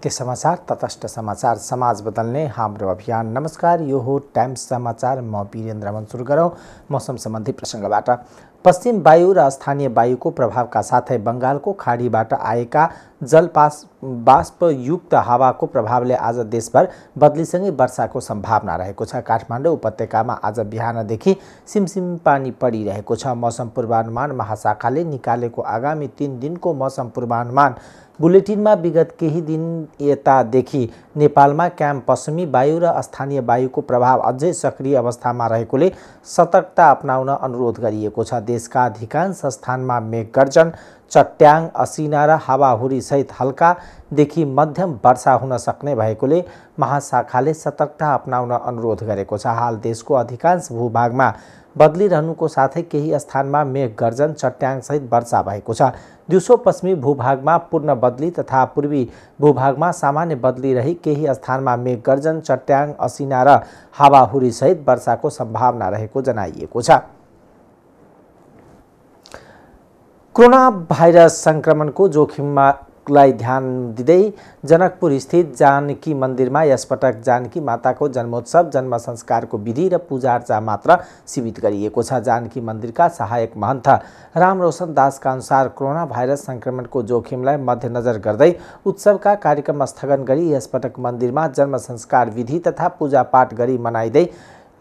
सत्य समाचार तटस्थ समाचार समाज बदल्ने हाम्रो अभियान नमस्कार यो हो टाइम्स समाचार म वीरेन्द्र मन्सुर गरौँ मौसम सम्बन्धी प्रसङ्गबाट पश्चिम वायु र स्थानीय वायुको प्रभावका साथै बङ्गालको खाडीबाट आएका जलपास बाष्पयुक्त हावाको प्रभावले आज देशभर बदलीसँगै वर्षाको सम्भावना रहेको छ काठमाडौँ उपत्यकामा आज बिहानदेखि सिमसिम पानी परिरहेको छ मौसम पूर्वानुमान महाशाखाले निकालेको आगामी तिन दिनको मौसम पूर्वानुमान बुलेटिनमा विगत केही दिन यतादेखि नेपालमा क्याम्प पश्चिमी वायु र स्थानीय वायुको प्रभाव अझै सक्रिय अवस्थामा रहेकोले सतर्कता अपनाउन अनुरोध गरिएको छ देशका अधिकांश स्थानमा मेघगर्जन चट्याङ असिना र हावाहुरीसहित हल्कादेखि मध्यम वर्षा हुन सक्ने भएकोले महाशाखाले सतर्कता अप्नाउन अनुरोध गरेको छ हाल देशको अधिकांश भूभागमा बदली रहनुको साथै स्थान में मेघ गर्जन सहित वर्षा भएको पश्चिमी भूभाग में पूर्ण बदली तथा पूर्वी भूभाग में सामान्य बदली रही स्थान में मेघ गर्जन चट्यांग असिना रावाहुरी सहित वर्षा को संभावना रहे जनाइ कोरोना भाइरस संक्रमण जोखिम में लाई ध्यान दिँदै जनकपुर स्थित जानकी मन्दिरमा यसपटक जानकी माताको जन्मोत्सव जन्म संस्कारको विधि र पूजाआर्चा मात्र सीमित गरिएको छ जानकी मन्दिरका सहायक महन्त राम रोशन दासका अनुसार कोरोना भाइरस संक्रमणको जोखिमलाई मध्यनजर गर्दै उत्सवका कार्यक्रम स्थगन गरी यसपटक मन्दिरमा जन्म संस्कार विधि तथा पूजापाठ गरी मनाइँदै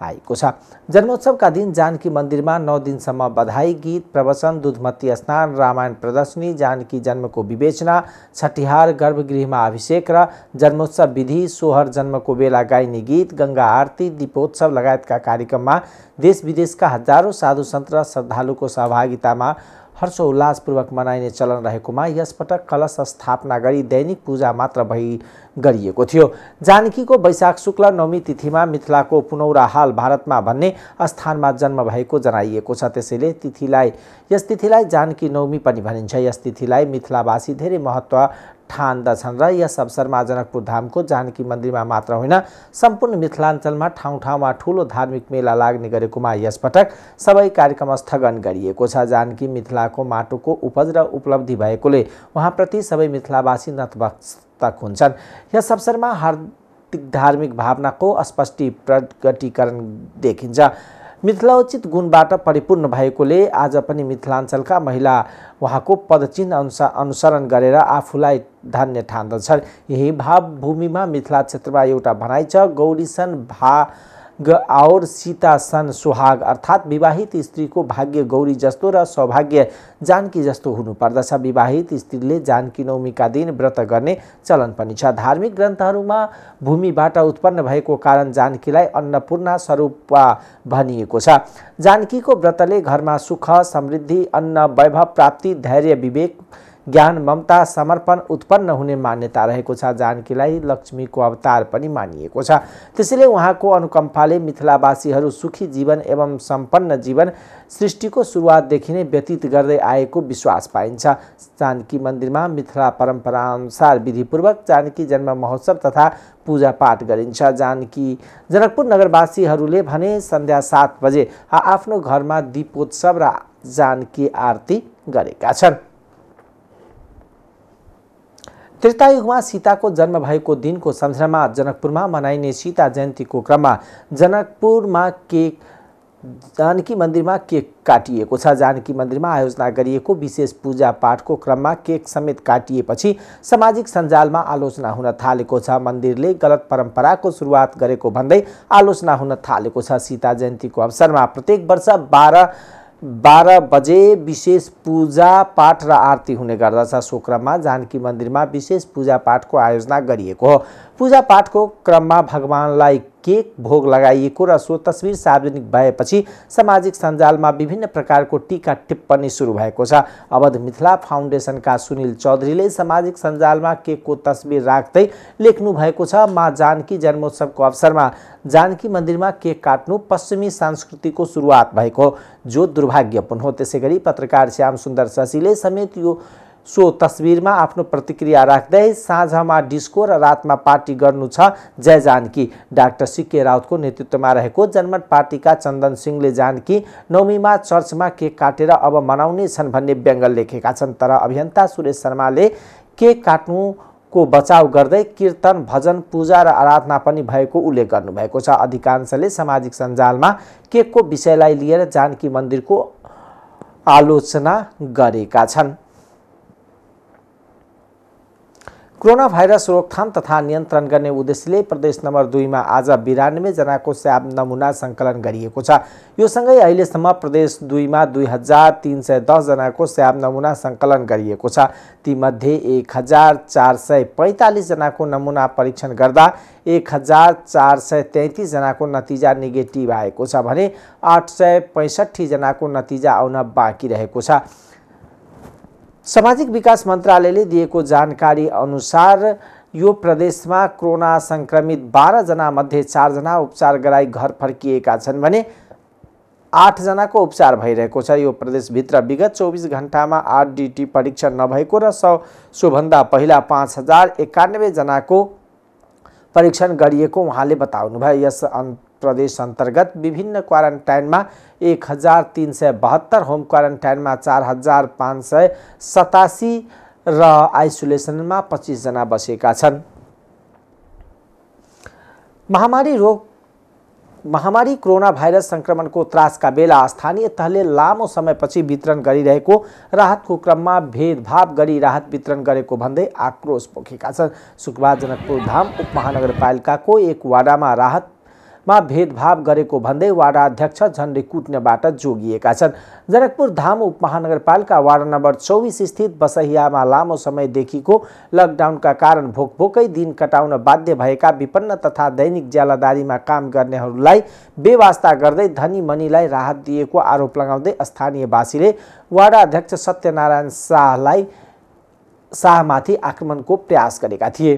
आएको छ जन्मोत्सवका दिन जानकी मन्दिरमा नौ दिनसम्म बधाई गीत प्रवचन दुधमती स्नान रामायण प्रदर्शनी जानकी जन्मको विवेचना छठिहार गर्भगृहमा अभिषेक र जन्मोत्सव विधि सोहर जन्मको बेला गाइने गीत गङ्गा आरती दीपोत्सव लगायतका कार्यक्रममा देश विदेशका हजारौँ साधु सन्त र श्रद्धालुको सहभागितामा हर्षोल्लासपूर्वक मनाइने चलन रहेकोमा यसपटक कलश स्थापना गरी दैनिक पूजा मात्र भई गरिएको थियो जानकीको वैशाख शुक्ल नवमी तिथिमा मिथिलाको पुनौरा हाल भारतमा भन्ने स्थानमा जन्म भएको जनाइएको छ त्यसैले तिथिलाई यस तिथिलाई जानकी नवमी पनि भनिन्छ यस तिथिलाई मिथिलावासी धेरै महत्त्व ठान्दछन् र यस अवसरमा जनकपुर धामको जानकी मन्दिरमा मात्र होइन सम्पूर्ण मिथिलाञ्चलमा ठाउँ ठाउँमा ठुलो धार्मिक मेला लाग्ने गरेकोमा यसपटक सबै कार्यक्रम स्थगन गरिएको छ जानकी मिथिलाको माटोको उपज र उपलब्धि भएकोले उहाँप्रति सबै मिथिलावासी नतमस्तक हुन्छन् यस अवसरमा हार्दिक धार्मिक भावनाको स्पष्टी प्रकटीकरण देखिन्छ उचित गुणबाट परिपूर्ण भएकोले आज पनि मिथिलाञ्चलका महिला उहाँको पदचिन्ह अनुसार अनुसरण गरेर आफूलाई धन्य ठान्दछन् यही भावभूमिमा मिथिला क्षेत्रमा एउटा भनाइ छ गौरीसन भा ग आओर सीता सन सुहाग अर्थात् विवाहित स्त्रीको भाग्य गौरी जस्तो र सौभाग्य जानकी जस्तो हुनुपर्दछ विवाहित स्त्रीले जानकी नौमीका दिन व्रत गर्ने चलन पनि छ धार्मिक ग्रन्थहरूमा भूमिबाट उत्पन्न भएको कारण जानकीलाई अन्नपूर्ण स्वरूप भनिएको छ जानकीको व्रतले घरमा सुख समृद्धि अन्न वैभव प्राप्ति धैर्य विवेक ज्ञान ममता समर्पण उत्पन्न हुने मान्यता रहेको छ जानकीलाई लक्ष्मीको अवतार पनि मानिएको छ त्यसैले उहाँको अनुकम्पाले मिथिलावासीहरू सुखी जीवन एवं सम्पन्न जीवन सृष्टिको सुरुवातदेखि नै व्यतीत गर्दै आएको विश्वास पाइन्छ जानकी मन्दिरमा मिथिला परम्पराअनुसार विधिपूर्वक जानकी जन्म महोत्सव तथा पूजापाठ गरिन्छ जानकी जनकपुर नगरवासीहरूले भने सन्ध्या सात बजे आफ्नो घरमा दीपोत्सव र जानकी आरती गरेका छन् त्रितायुगमा सीताको जन्म भएको दिनको सम्झनामा जनकपुरमा मनाइने सीता जयन्तीको क्रममा जनकपुरमा केक जानकी मन्दिरमा केक काटिएको छ जानकी मन्दिरमा आयोजना गरिएको विशेष पूजा पाठको क्रममा केक समेत काटिएपछि सामाजिक सञ्जालमा आलोचना हुन थालेको छ मन्दिरले गलत परम्पराको सुरुवात गरेको भन्दै आलोचना हुन थालेको छ सीता जयन्तीको अवसरमा प्रत्येक वर्ष बाह्र बाह्र बजे विशेष पूजा पाठ र आरती हुने गर्दछ सो जानकी मन्दिरमा विशेष पाठको आयोजना गरिएको हो पाठको क्रममा भगवान्लाई केक भोग लगाइएको र सो तस्विर सार्वजनिक भएपछि सामाजिक सञ्जालमा विभिन्न प्रकारको टिका टिप्पणी सुरु भएको छ अवध मिथिला फाउन्डेसनका सुनिल चौधरीले सामाजिक सञ्जालमा केकको तस्विर राख्दै लेख्नु भएको छ मा जानकी जन्मोत्सवको अवसरमा जानकी मन्दिरमा केक काट्नु पश्चिमी संस्कृतिको सुरुवात भएको जो दुर्भाग्यपूर्ण हो त्यसै गरी पत्रकार श्याम सुन्दर शशीले समेत यो सो तस्विरमा आफ्नो प्रतिक्रिया राख्दै साँझमा डिस्को र रातमा पार्टी गर्नु छ जय जानकी डाक्टर सिके राउतको नेतृत्वमा रहेको जनमत पार्टीका चन्दन सिंहले जानकी नौमीमा चर्चमा केक काटेर अब मनाउने छन् भन्ने व्यङ्ग लेखेका छन् तर अभियन्ता सुरेश शर्माले केक काट्नु को बचाउ गर्दै कीर्तन भजन पूजा र आराधना पनि भएको उल्लेख गर्नुभएको छ अधिकांशले सामाजिक सञ्जालमा केकको विषयलाई लिएर जानकी मन्दिरको आलोचना गरेका छन् कोरोना भाइरस रोकथाम तथा नियन्त्रण गर्ने उद्देश्यले प्रदेश नम्बर दुईमा आज बिरानब्बेजनाको स्याब नमुना सङ्कलन गरिएको छ यो सँगै अहिलेसम्म प्रदेश दुईमा दुई हजार तिन सय दसजनाको स्याब नमुना सङ्कलन गरिएको छ तीमध्ये एक हजार चार सय पैँतालिसजनाको नमुना परीक्षण गर्दा एक हजार चार सय तेत्तिसजनाको नतिजा नेगेटिभ आएको छ भने आठ सय पैँसठीजनाको नतिजा आउन बाँकी रहेको छ सामाजिक विकास मन्त्रालयले दिएको जानकारी अनुसार यो प्रदेशमा कोरोना सङ्क्रमित बाह्रजनामध्ये चारजना उपचार गराई घर फर्किएका छन् भने आठजनाको उपचार भइरहेको छ यो प्रदेशभित्र विगत चौबिस घन्टामा आरडिटी परीक्षण नभएको र सौ सोभन्दा पहिला पाँच हजार एकानब्बेजनाको परीक्षण गरिएको उहाँले बताउनुभयो यस प्रदेश अन्तर्गत विभिन्न क्वारेन्टाइनमा एक हजार तिन सय बहत्तर होम क्वारेन्टाइनमा चार हजार पाँच सय सतासी र आइसोलेसनमा पच्चिसजना बसेका छन् महामारी रोग महामारी कोरोना भाइरस सङ्क्रमणको त्रासका बेला स्थानीय तहले लामो समयपछि वितरण गरिरहेको राहतको क्रममा भेदभाव गरी राहत वितरण गरेको भन्दै आक्रोश पोखेका छन् शुक्रबार जनकपुर धाम उपमहानगरपालिकाको एक वाडामा राहत मा भेदभाव गरेको भन्दै अध्यक्ष झन्डै कुट्नेबाट जोगिएका छन् जनकपुर धाम उपमहानगरपालिका वार्ड नम्बर चौबिस स्थित बसहियामा लामो समयदेखिको लकडाउनका कारण भोकभोकै दिन कटाउन बाध्य भएका विपन्न तथा दैनिक ज्यालादारीमा काम गर्नेहरूलाई व्यवस्था गर्दै धनी मनीलाई राहत दिएको आरोप लगाउँदै स्थानीयवासीले वाडा अध्यक्ष सत्यनारायण शाहलाई शाहमाथि आक्रमणको प्रयास गरेका थिए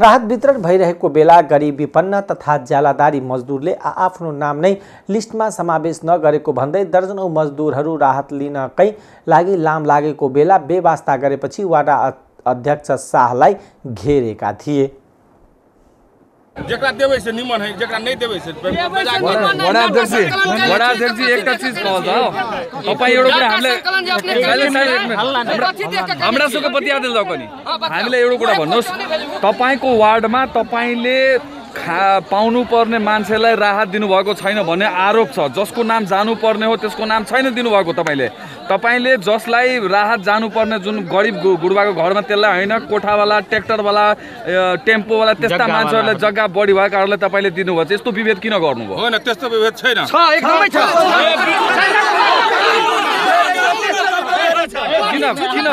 राहत वितरण भइरहेको बेला गरिब विपन्न तथा ज्यालादारी मजदुरले आआफ्नो नाम नै लिस्टमा समावेश नगरेको भन्दै दर्जनौँ मजदुरहरू राहत लिनकै लागि लाम लागेको बेला बेवास्ता गरेपछि वाडा अध्यक्ष शाहलाई घेरेका थिए जकरा देबै से निमन है जकरा नै देबै से अध्यक्ष जी एकटा चीज कहल जाउ तपाईँ एउटा कुरा हामीले हाम्रा सबको बतिया दिल जाउ पनि हामीलाई एउटा कुरा भन्नुहोस् तपाईको वार्डमा तपाईले खा पाउनुपर्ने मान्छेलाई राहत दिनुभएको छैन भन्ने आरोप छ जसको नाम जानुपर्ने हो त्यसको नाम छैन दिनुभएको तपाईँले तपाईँले जसलाई राहत जानुपर्ने जुन गरिब गुरुबाको घरमा त्यसलाई होइन कोठावाला ट्र्याक्टरवाला टेम्पोवाला त्यस्ता मान्छेहरूलाई जग्गा बढी भएको कारणले तपाईँले दिनुभयो यस्तो विभेद किन गर्नुभयो होइन त्यस्तो विभेद छैन किन किन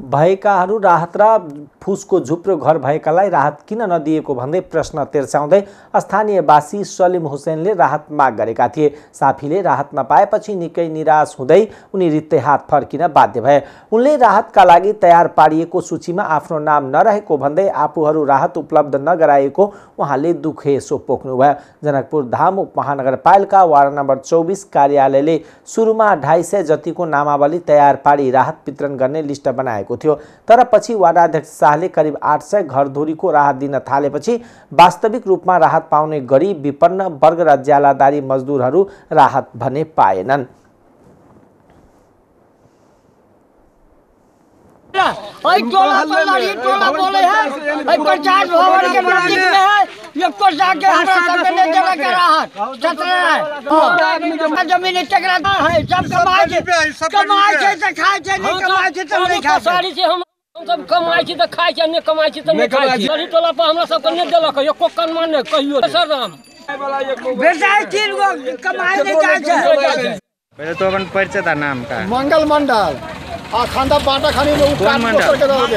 भएकाहरू राहत र फुसको झुप्रो घर भएकालाई राहत किन नदिएको भन्दै प्रश्न तेर्स्याउँदै स्थानीयवासी सलिम हुसेनले राहत माग गरेका थिए साफीले राहत नपाएपछि निकै निराश हुँदै उनी रित्तै हात फर्किन बाध्य भए उनले राहतका लागि तयार पारिएको सूचीमा आफ्नो नाम नरहेको भन्दै आफूहरू राहत उपलब्ध नगराएको उहाँले दुखेसो पोख्नुभयो जनकपुर धाम उपमहानगरपालिका वार्ड नम्बर चौबिस कार्यालयले सुरुमा ढाई सय जतिको नामावली तयार पारी राहत वितरण गर्ने लिस्ट बनाएको भएको थियो तर पछि वार्डाध्यक्ष शाहले करिब आठ सय घरधुरीको राहत दिन थालेपछि वास्तविक रूपमा राहत पाउने गरी विपन्न वर्ग र ज्यालादारी मजदुरहरू राहत भने पाएनन् ओई टोला टोला ये टोला बोले है ओई पंचायत भवन के नजदीक में है ये को जाके हमारा सब ने जगह कर रहा है चतरा हाँ, है हाँ। जमीन टकराता है हाँ, सब कमाए के कमाए के तो खाए के नहीं कमाए के तो नहीं तो खाए सारी से हम हम सब कमाई छी तो खाए छी नहीं कमाई छी तो नहीं खाए छी गरीब टोला पर हमरा सब के नहीं देलक एको कनमा नहीं कहियो सर राम बेटा तीन गो कमाए नहीं जाए छै पहले तो अपन परिचय था नाम का मंगल मंडल आ खांदा बाटा खानी में कौन मंडल के दोगे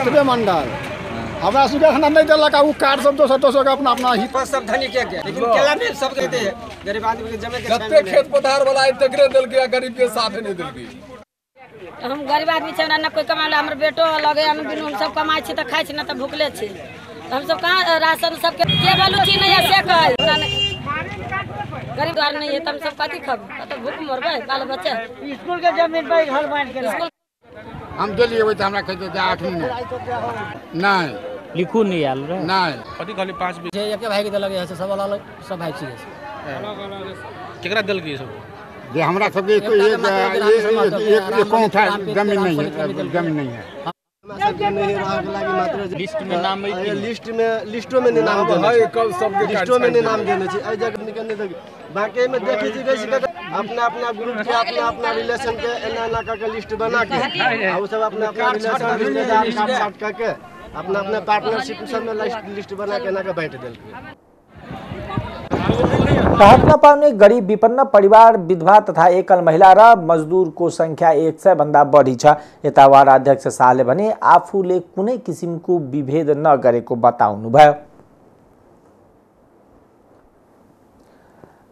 अतबे मंडल हाँ। हमरा सुगे खाना नहीं देला का उ कार्ड सब दोसर दोसर का अपना अपना ही पर सब धनी के के लेकिन केला में सब कहते हैं गरीब आदमी के जमे के कते खेत पधार वाला इंटीग्रेट देल के गरीब के साथ नहीं देल हम गरीब आदमी छै ना कोई कमाला हमर बेटो अलग हम बिनु हम सब कमाई छी त खाई छी ना त भूखले छी हम सब कहां राशन सब के केवल उठी नहीं है से कहल गरीब द्वार नहीं है तुम सब कथी खब तो भूख मरबे बाल बच्चा स्कूल के जमीन पर घर बांध के हम गेलिए वही हमरा कहते थे आठ मिनट नहीं लिखू नहीं आल रे नहीं कथी खाली पांच बीस एक के भाई के लगे है सब अलग सब भाई छी है केकरा दल के सब जे हमरा सब के एक एक कौन था जमीन नहीं है जमीन नहीं है लिस्ट में नाम लिस्ट में लिस्टों में नाम देने लिस्टों में नाम देने जगह निकलने बाकी में देखी देख लीजिए अपना अपना ग्रुप के अपना अपना रिलेशन के एना एना करके लिस्ट बना के वो सब अपना अपना रिलेशन के साथ करके अपना अपना पार्टनरशिप सब में लिस्ट बना के एना के बांट दिल राहत न पाउने गरिब विपन्न परिवार विधवा तथा एकल महिला र मजदूर को संख्या एक सौ भाग बढी छ यता वार्ड अध्यक्ष आपू ने कुछ किसिम को विभेद नगर को बताने भाई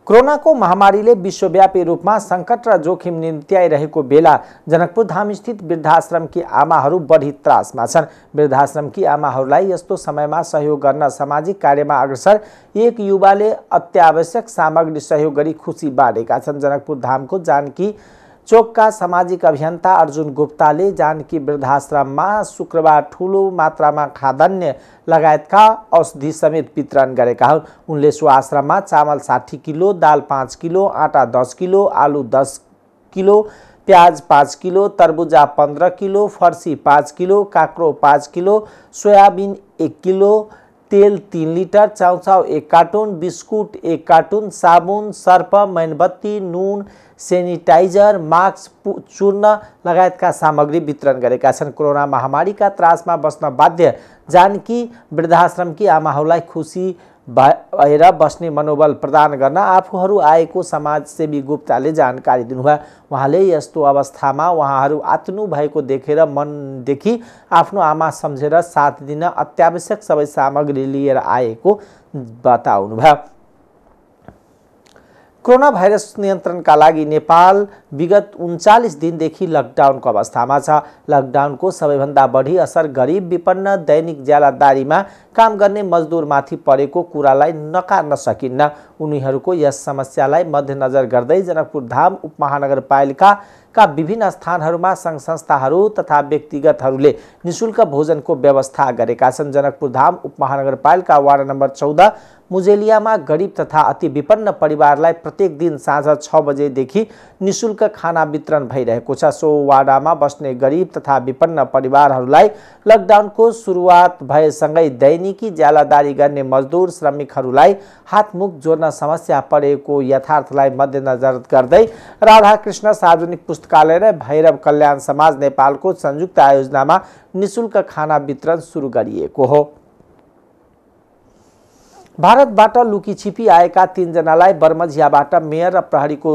कोरोनाको महामारीले विश्वव्यापी रूपमा सङ्कट र जोखिम निम्त्याइरहेको बेला जनकपुर धामस्थित वृद्धाश्रमकी आमाहरू बढी त्रासमा छन् वृद्धाश्रमकी आमाहरूलाई यस्तो समयमा सहयोग गर्न सामाजिक कार्यमा अग्रसर एक युवाले अत्यावश्यक सामग्री सहयोग गरी खुसी बाँडेका छन् जनकपुर धामको जानकी चोकका सामाजिक अभियन्ता अर्जुन गुप्ताले जानकी वृद्धाश्रममा शुक्रबार ठुलो मात्रामा खाद्यान्न लगायतका औषधि समेत वितरण गरेका हुन् उनले सो आश्रममा चामल साठी किलो दाल पाँच किलो आँटा दस किलो आलु दस किलो प्याज पाँच किलो तरबुजा पन्ध्र किलो फर्सी पाँच किलो काँक्रो पाँच किलो सोयाबिन एक किलो तेल तिन लिटर चाउचाउ एक कार्टुन बिस्कुट एक कार्टुन साबुन सर्प मेनबत्ती नुन सेनिटाइजर मास्क चूर्ण लगायतका सामग्री वितरण गरेका छन् कोरोना महामारीका त्रासमा बस्न बाध्य जानकी वृद्धाश्रमकी आमाहरूलाई खुसी भएर बस्ने मनोबल प्रदान गर्न आफूहरू आएको समाजसेवी गुप्ताले जानकारी दिनुभयो उहाँले यस्तो अवस्थामा उहाँहरू आत्नु भएको देखेर मनदेखि आफ्नो आमा सम्झेर साथ दिन अत्यावश्यक सबै सामग्री लिएर आएको बताउनुभयो कोरोना भाइरस नियन्त्रणका लागि नेपाल विगत उन्चालिस दिनदेखि लकडाउनको अवस्थामा छ लकडाउनको सबैभन्दा बढी असर गरिब विपन्न दैनिक ज्यालादारीमा काम गर्ने मजदुरमाथि परेको कुरालाई नकार्न सकिन्न उनीहरूको यस समस्यालाई मध्यनजर गर्दै जनकपुर धाम उपमहानगरपालिकाका विभिन्न स्थानहरूमा सङ्घ संस्थाहरू तथा व्यक्तिगतहरूले निशुल्क भोजनको व्यवस्था गरेका छन् जनकपुर धाम उपमहानगरपालिका वार्ड नम्बर चौध मुजेलियामा गरिब तथा अति विपन्न परिवारलाई प्रत्येक दिन साँझ छ बजेदेखि निशुल्क खाना वितरण भइरहेको छ सो वाडामा बस्ने गरिब तथा विपन्न परिवारहरूलाई लकडाउनको सुरुवात भएसँगै दैनिकी ज्यालादारी गर्ने मजदुर श्रमिकहरूलाई हातमुख जोड्न समस्या परेको यथार्थलाई मध्यनजर गर्दै राधाकृष्ण सार्वजनिक पुस्तकालय र भैरव कल्याण समाज नेपालको संयुक्त आयोजनामा निशुल्क खाना वितरण सुरु गरिएको हो भारतबाट लुकी छिपी आएका तिनजनालाई बर्मझियाबाट मेयर र प्रहरीको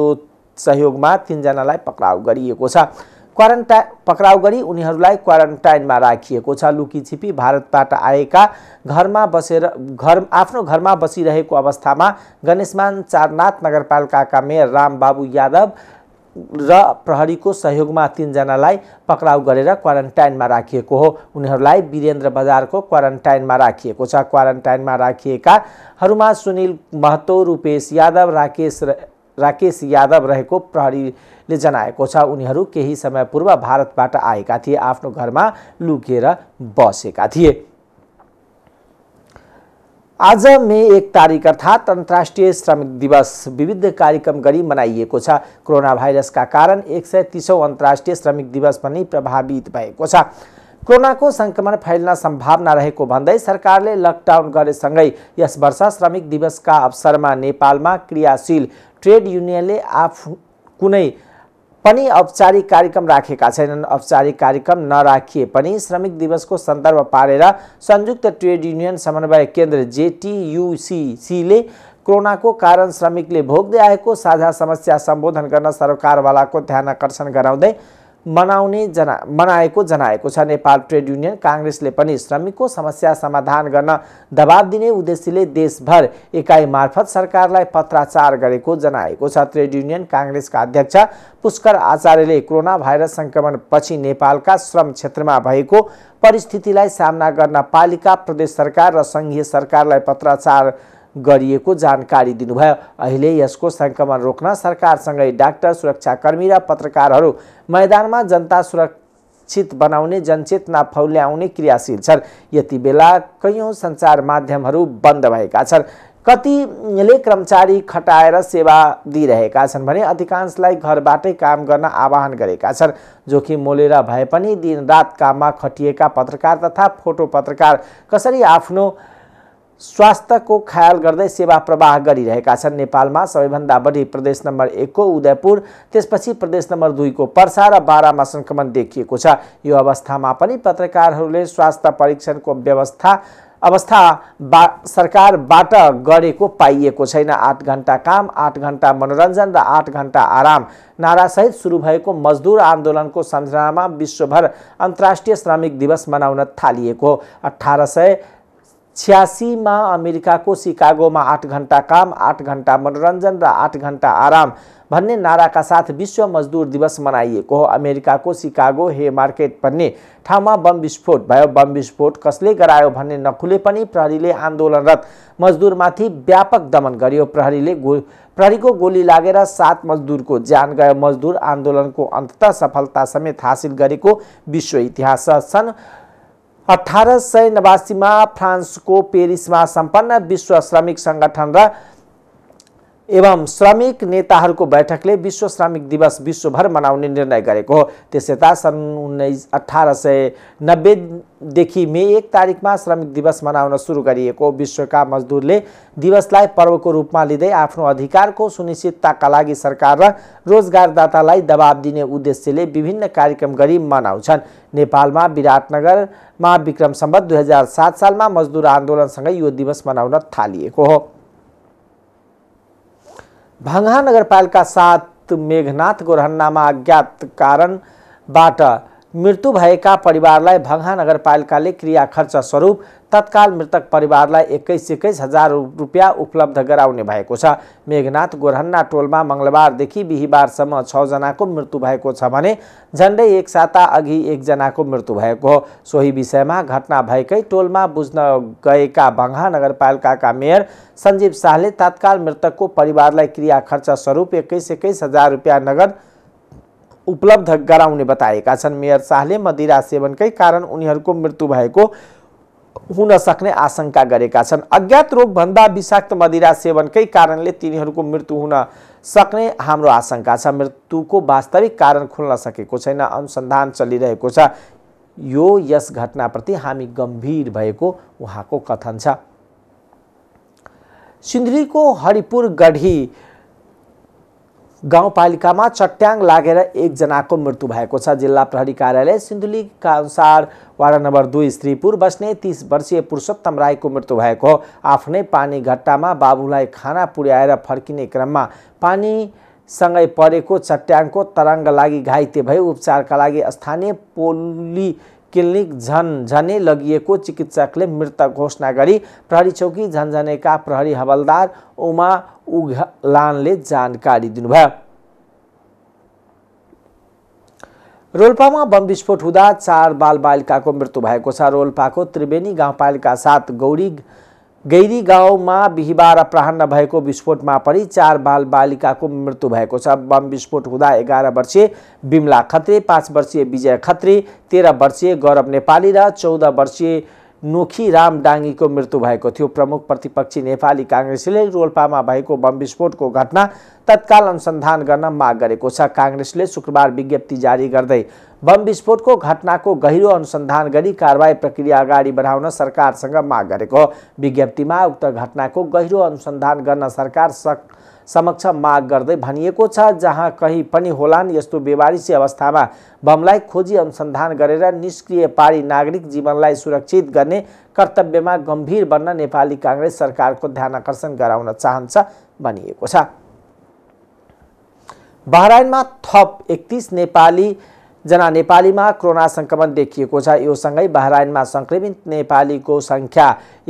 सहयोगमा तिनजनालाई पक्राउ गरिएको छ क्वारेन्टा पक्राउ गरी उनीहरूलाई क्वारेन्टाइनमा राखिएको छ लुकी छिपी भारतबाट आएका घरमा बसेर घर आफ्नो घरमा बसिरहेको अवस्थामा गणेशमान चारनाथ नगरपालिकाका मेयर रामबाबु यादव र प्रहरीको सहयोगमा तिनजनालाई पक्राउ गरेर क्वारेन्टाइनमा राखिएको हो उनीहरूलाई वीरेन्द्र बजारको क्वारेन्टाइनमा राखिएको छ क्वारेन्टाइनमा राखिएकाहरूमा सुनिल महतो रूपेश यादव राकेश राकेश यादव रहेको प्रहरीले जनाएको छ उनीहरू केही समय पूर्व भारतबाट आएका थिए आफ्नो घरमा लुकेर बसेका थिए आज मे एक तारिक अर्थात् अन्तर्राष्ट्रिय श्रमिक दिवस विविध कार्यक्रम गरी मनाइएको छ कोरोना भाइरसका कारण एक सय तिसौँ अन्तर्राष्ट्रिय श्रमिक दिवस पनि प्रभावित भएको छ कोरोनाको सङ्क्रमण फैल्न सम्भावना रहेको भन्दै सरकारले लकडाउन गरेसँगै यस वर्ष श्रमिक दिवसका अवसरमा नेपालमा क्रियाशील ट्रेड युनियनले आफ कुनै पनि औपचारिक कार्यक्रम राखेका छैनन् औपचारिक कार्यक्रम नराखिए पनि श्रमिक दिवसको सन्दर्भ पारेर संयुक्त ट्रेड युनियन समन्वय केन्द्र जेटियुसिसीले कोरोनाको कारण श्रमिकले भोग्दै आएको साझा समस्या सम्बोधन गर्न सरकारवालाको ध्यान आकर्षण गराउँदै मनाउने जना मनाएको जनाएको छ नेपाल ट्रेड युनियन काङ्ग्रेसले पनि श्रमिकको समस्या समाधान गर्न दबाब दिने उद्देश्यले देशभर एकाइ मार्फत सरकारलाई पत्राचार गरेको जनाएको छ ट्रेड युनियन काङ्ग्रेसका अध्यक्ष पुष्कर आचार्यले कोरोना भाइरस सङ्क्रमणपछि नेपालका श्रम क्षेत्रमा भएको परिस्थितिलाई सामना गर्न पालिका प्रदेश सरकार र सङ्घीय सरकारलाई पत्राचार गरिएको जानकारी दिनुभयो अहिले यसको सङ्क्रमण रोक्न सरकारसँगै डाक्टर सुरक्षाकर्मी र पत्रकारहरू मैदानमा जनता सुरक्षित बनाउने जनचेतना फौल्याउने क्रियाशील छन् यति बेला कैयौँ सञ्चार माध्यमहरू बन्द भएका छन् कतिले कर्मचारी खटाएर सेवा दिइरहेका छन् भने अधिकांशलाई घरबाटै काम गर्न आह्वान गरेका छन् जोखिम मोलेर भए पनि दिनरात काममा खटिएका पत्रकार तथा फोटो पत्रकार कसरी आफ्नो स्वास्थ्यको ख्याल गर्दै सेवा प्रवाह गरिरहेका छन् नेपालमा सबैभन्दा बढी प्रदेश नम्बर एकको उदयपुर त्यसपछि प्रदेश नम्बर दुईको पर्सा र बाह्रमा सङ्क्रमण देखिएको छ यो अवस्थामा पनि पत्रकारहरूले स्वास्थ्य परीक्षणको व्यवस्था अवस्था बा सरकारबाट गरेको पाइएको छैन आठ घन्टा काम आठ घन्टा मनोरञ्जन र आठ घन्टा आराम नारासहित सुरु भएको मजदुर आन्दोलनको सम्झनामा विश्वभर अन्तर्राष्ट्रिय श्रमिक दिवस मनाउन थालिएको अठार सय छ्यासीमा अमेरिकाको सिकागोमा आठ घन्टा काम आठ घन्टा मनोरञ्जन र आठ घन्टा आराम भन्ने नाराका साथ विश्व मजदुर दिवस मनाइएको हो अमेरिकाको सिकागो हे मार्केट भन्ने ठाउँमा बम विस्फोट भयो बम विस्फोट कसले गरायो भन्ने नखुले पनि प्रहरीले आन्दोलनरत मजदुरमाथि व्यापक दमन गरियो प्रहरीले गो प्रहरीको गोली लागेर सात मजदुरको ज्यान गयो मजदुर आन्दोलनको अन्तत सफलता समेत हासिल गरेको विश्व इतिहास सन् अठार सय नवासीमा फ्रान्सको पेरिसमा सम्पन्न विश्व श्रमिक सङ्गठन र एवं श्रमिक नेताहरूको बैठकले विश्व श्रमिक दिवस विश्वभर मनाउने निर्णय गरेको हो त्यस यता सन् उन्नाइस अठार सय नब्बेदेखि मे एक तारिकमा श्रमिक दिवस मनाउन सुरु गरिएको विश्वका मजदुरले दिवसलाई पर्वको रूपमा लिँदै आफ्नो अधिकारको सुनिश्चितताका लागि सरकार र रोजगारदातालाई दबाब दिने उद्देश्यले विभिन्न कार्यक्रम गरी मनाउँछन् नेपालमा विराटनगरमा विक्रम सम्बत दुई हजार सात सालमा मजदुर आन्दोलनसँगै यो दिवस मनाउन थालिएको हो भंगहा नगरपालिका सात मेघनाथ गोरहन्नामा अज्ञात कारण कारणबाट मृत्यु भएका परिवारलाई भङ्गा नगरपालिकाले क्रिया खर्च स्वरूप तत्काल मृतक परिवारलाई एक्काइस एक्काइस हजार रुपियाँ उपलब्ध गराउने भएको छ मेघनाथ गोरहन्ना टोलमा मङ्गलबारदेखि बिहिबारसम्म छजनाको मृत्यु भएको छ भने झन्डै एक साता अघि एकजनाको मृत्यु भएको हो सोही विषयमा घटना भएकै टोलमा बुझ्न गएका भङ्गा नगरपालिकाका मेयर सञ्जीव शाहले तत्काल मृतकको परिवारलाई क्रिया खर्च स्वरूप एक्काइस एक्काइस हजार रुपियाँ नगद उपलब्ध गराउने बताएका छन् मेयर शाहले मदिरा सेवनकै कारण उनीहरूको मृत्यु भएको हुन सक्ने आशंका गरेका छन् अज्ञात रोगभन्दा विषाक्त मदिरा सेवनकै कारणले तिनीहरूको मृत्यु हुन सक्ने हाम्रो आशंका छ मृत्युको वास्तविक कारण खुल्न सकेको छैन अनुसन्धान चलिरहेको छ यो यस घटनाप्रति हामी गम्भीर भएको उहाँको कथन छ सिन्धुलीको हरिपुर गढी गाउँपालिकामा चट्याङ लागेर एकजनाको मृत्यु भएको छ जिल्ला प्रहरी कार्यालय सिन्धुलीका अनुसार वार्ड नम्बर दुई श्रीपुर बस्ने तिस वर्षीय पुरुषोत्तम राईको मृत्यु भएको हो आफ्नै पानी घट्टामा बाबुलाई खाना पुर्याएर फर्किने क्रममा पानीसँगै परेको चट्याङको तरङ्ग लागि घाइते भई उपचारका लागि स्थानीय पोली क्लिनिक झन झने लगिएको चिकित्सकले मृत घोषणा गरी प्रहरी चौकी झन्झनेका प्रहरी हवलदार उमा उघलानले जानकारी दिनुभयो रोल्पामा बम विस्फोट हुँदा चार बाल बालिकाको मृत्यु भएको छ रोल्पाको त्रिवेणी गाउँपालिका साथ गौरी गैरी गाउँमा बिहिबार अपराह भएको विस्फोटमा पनि चार बाल बालिकाको मृत्यु भएको छ बम विस्फोट हुँदा एघार वर्षीय बिमला खत्री पाँच वर्षीय विजय खत्री तेह्र वर्षीय गौरव नेपाली र चौध वर्षीय नोखी राम डाङ्गीको मृत्यु भएको थियो प्रमुख प्रतिपक्षी नेपाली काङ्ग्रेसले रोल्पामा भएको बम विस्फोटको घटना तत्काल अनुसन्धान गर्न माग गरेको छ काङ्ग्रेसले शुक्रबार विज्ञप्ति जारी गर्दै बम विस्फोटको घटनाको गहिरो अनुसन्धान गरी कारवाही प्रक्रिया अगाडि बढाउन सरकारसँग माग गरेको विज्ञप्तिमा उक्त घटनाको गहिरो अनुसन्धान गर्न सरकार सक समक्ष माग गर्दै भनिएको छ जहाँ कहीँ पनि होलान् यस्तो व्यवारिसी अवस्थामा बमलाई खोजी अनुसन्धान गरेर निष्क्रिय पारी नागरिक जीवनलाई सुरक्षित गर्ने कर्तव्यमा गम्भीर बन्न नेपाली काङ्ग्रेस सरकारको ध्यान आकर्षण गराउन चाहन्छ भनिएको छ बहराइनमा थप एकतिस नेपाली जना नेपालीमा कोरोना सङ्क्रमण देखिएको छ यो सँगै बहराइनमा सङ्क्रमित नेपालीको सङ्ख्या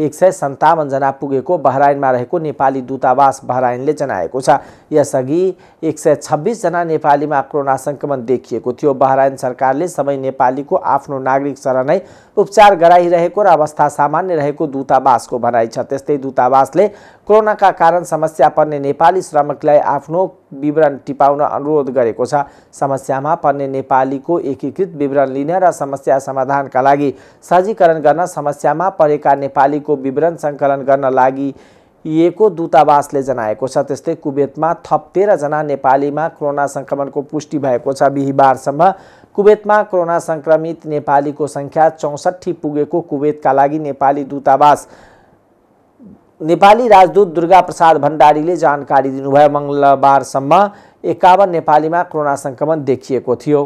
एक सय सन्तावन्नजना पुगेको बहराइनमा रहेको नेपाली दूतावास बहराइनले जनाएको छ यसअघि एक सय छब्बिसजना नेपालीमा कोरोना सङ्क्रमण देखिएको थियो बहराइन सरकारले सबै नेपालीको आफ्नो नागरिक नै उपचार गराइरहेको र अवस्था सामान्य रहेको दूतावासको भनाइ छ त्यस्तै दूतावासले कोरोनाका कारण समस्या पर्ने नेपाली श्रमिकलाई आफ्नो विवरण टिपाउन अनुरोध गरेको छ समस्यामा पर्ने नेपालीको एकीकृत विवरण लिन र समस्या समाधानका लागि सहजीकरण गर्न समस्यामा परेका नेपालीको विवरण सङ्कलन गर्न लागि इएको दूतावासले जनाएको छ त्यस्तै कुवेतमा थप तेह्रजना नेपालीमा कोरोना सङ्क्रमणको पुष्टि भएको छ बिहिबारसम्म कुवेतमा कोरोना सङ्क्रमित नेपालीको सङ्ख्या चौसठी पुगेको कुवेतका लागि नेपाली दूतावास नेपाली राजदूत दुर्गा प्रसाद भण्डारीले जानकारी दिनुभयो मङ्गलबारसम्म एकावन नेपालीमा कोरोना सङ्क्रमण देखिएको थियो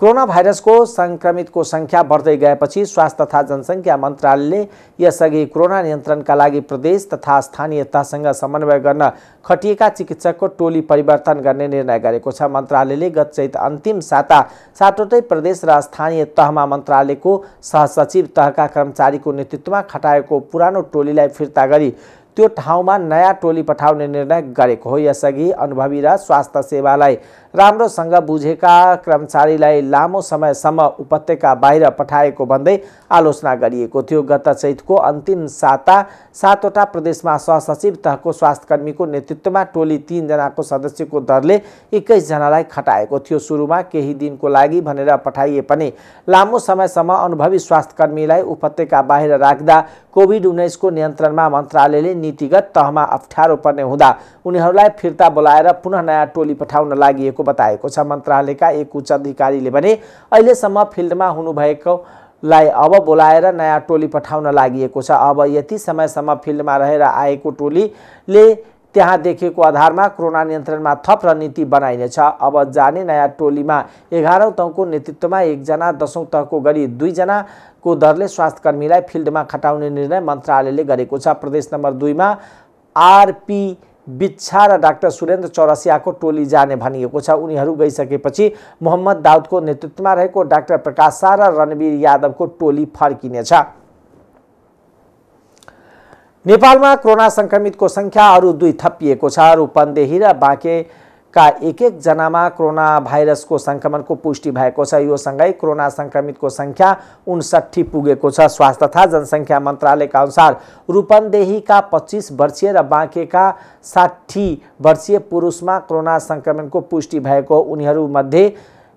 कोरोना भाइरसको सङ्क्रमितको सङ्ख्या बढ्दै गएपछि स्वास्थ्य तथा जनसङ्ख्या मन्त्रालयले यसअघि कोरोना नियन्त्रणका लागि प्रदेश तथा स्थानीय तहसँग समन्वय गर्न खटिएका चिकित्सकको टोली परिवर्तन गर्ने निर्णय गरेको छ मन्त्रालयले गत चैत अन्तिम साता सातवटै प्रदेश र स्थानीय तहमा मन्त्रालयको सहसचिव तहका कर्मचारीको नेतृत्वमा खटाएको पुरानो टोलीलाई फिर्ता गरी त्यो ठाउँमा नयाँ टोली पठाउने निर्णय गरेको हो यसअघि अनुभवी र स्वास्थ्य सेवालाई राम्रोसँग बुझेका कर्मचारीलाई लामो समयसम्म उपत्यका बाहिर पठाएको भन्दै आलोचना गरिएको थियो गत चैतको अन्तिम साता सातवटा प्रदेशमा सहसचिव तहको स्वास्थ्यकर्मीको नेतृत्वमा टोली तिनजनाको सदस्यको दरले एक्काइसजनालाई खटाएको थियो सुरुमा केही दिनको लागि भनेर पठाइए पनि लामो समयसम्म अनुभवी स्वास्थ्यकर्मीलाई उपत्यका बाहिर राख्दा कोभिड उन्नाइसको नियन्त्रणमा मन्त्रालयले नीतिगत तहमा अप्ठ्यारो पर्ने हुँदा उनीहरूलाई फिर्ता बोलाएर पुनः नयाँ टोली पठाउन लागि गरिएको बताएको छ मन्त्रालयका एक उच्च अधिकारीले भने अहिलेसम्म फिल्डमा हुनुभएको लाई अब बोलाएर नयाँ टोली पठाउन लागि छ अब यति समयसम्म फिल्डमा रहेर आएको टोलीले त्यहाँ देखेको आधारमा कोरोना नियन्त्रणमा थप रणनीति बनाइनेछ अब जाने नयाँ टोलीमा एघारौँ तहको नेतृत्वमा एकजना दसौँ तहको गरी दुईजनाको दरले स्वास्थ्यकर्मीलाई फिल्डमा खटाउने निर्णय मन्त्रालयले गरेको छ प्रदेश नम्बर दुईमा आरपी बिच्छा र डाक्टर सुरेन्द्र चौरसियाको टोली जाने भनिएको छ उनीहरू गइसकेपछि मोहम्मद दाउदको नेतृत्वमा रहेको डाक्टर प्रकाश शाह र रणवीर यादवको टोली फर्किनेछ नेपालमा कोरोना सङ्क्रमितको सङ्ख्या अरू दुई थपिएको छ रूपन्देही र बाँके का एक एक जनामा कोरोना भाइरस को संक्रमण को पुष्टि योसंग छ संक्रमित को कोरोना संक्रमितको सङ्ख्या उन्सठी पुगेको स्वास्थ्य तथा जनसंख्या मंत्रालय का अनुसार रूपंदेही का पच्चीस वर्षीय र का साठी वर्षीय में कोरोना को पुष्टि उन्हीं मध्य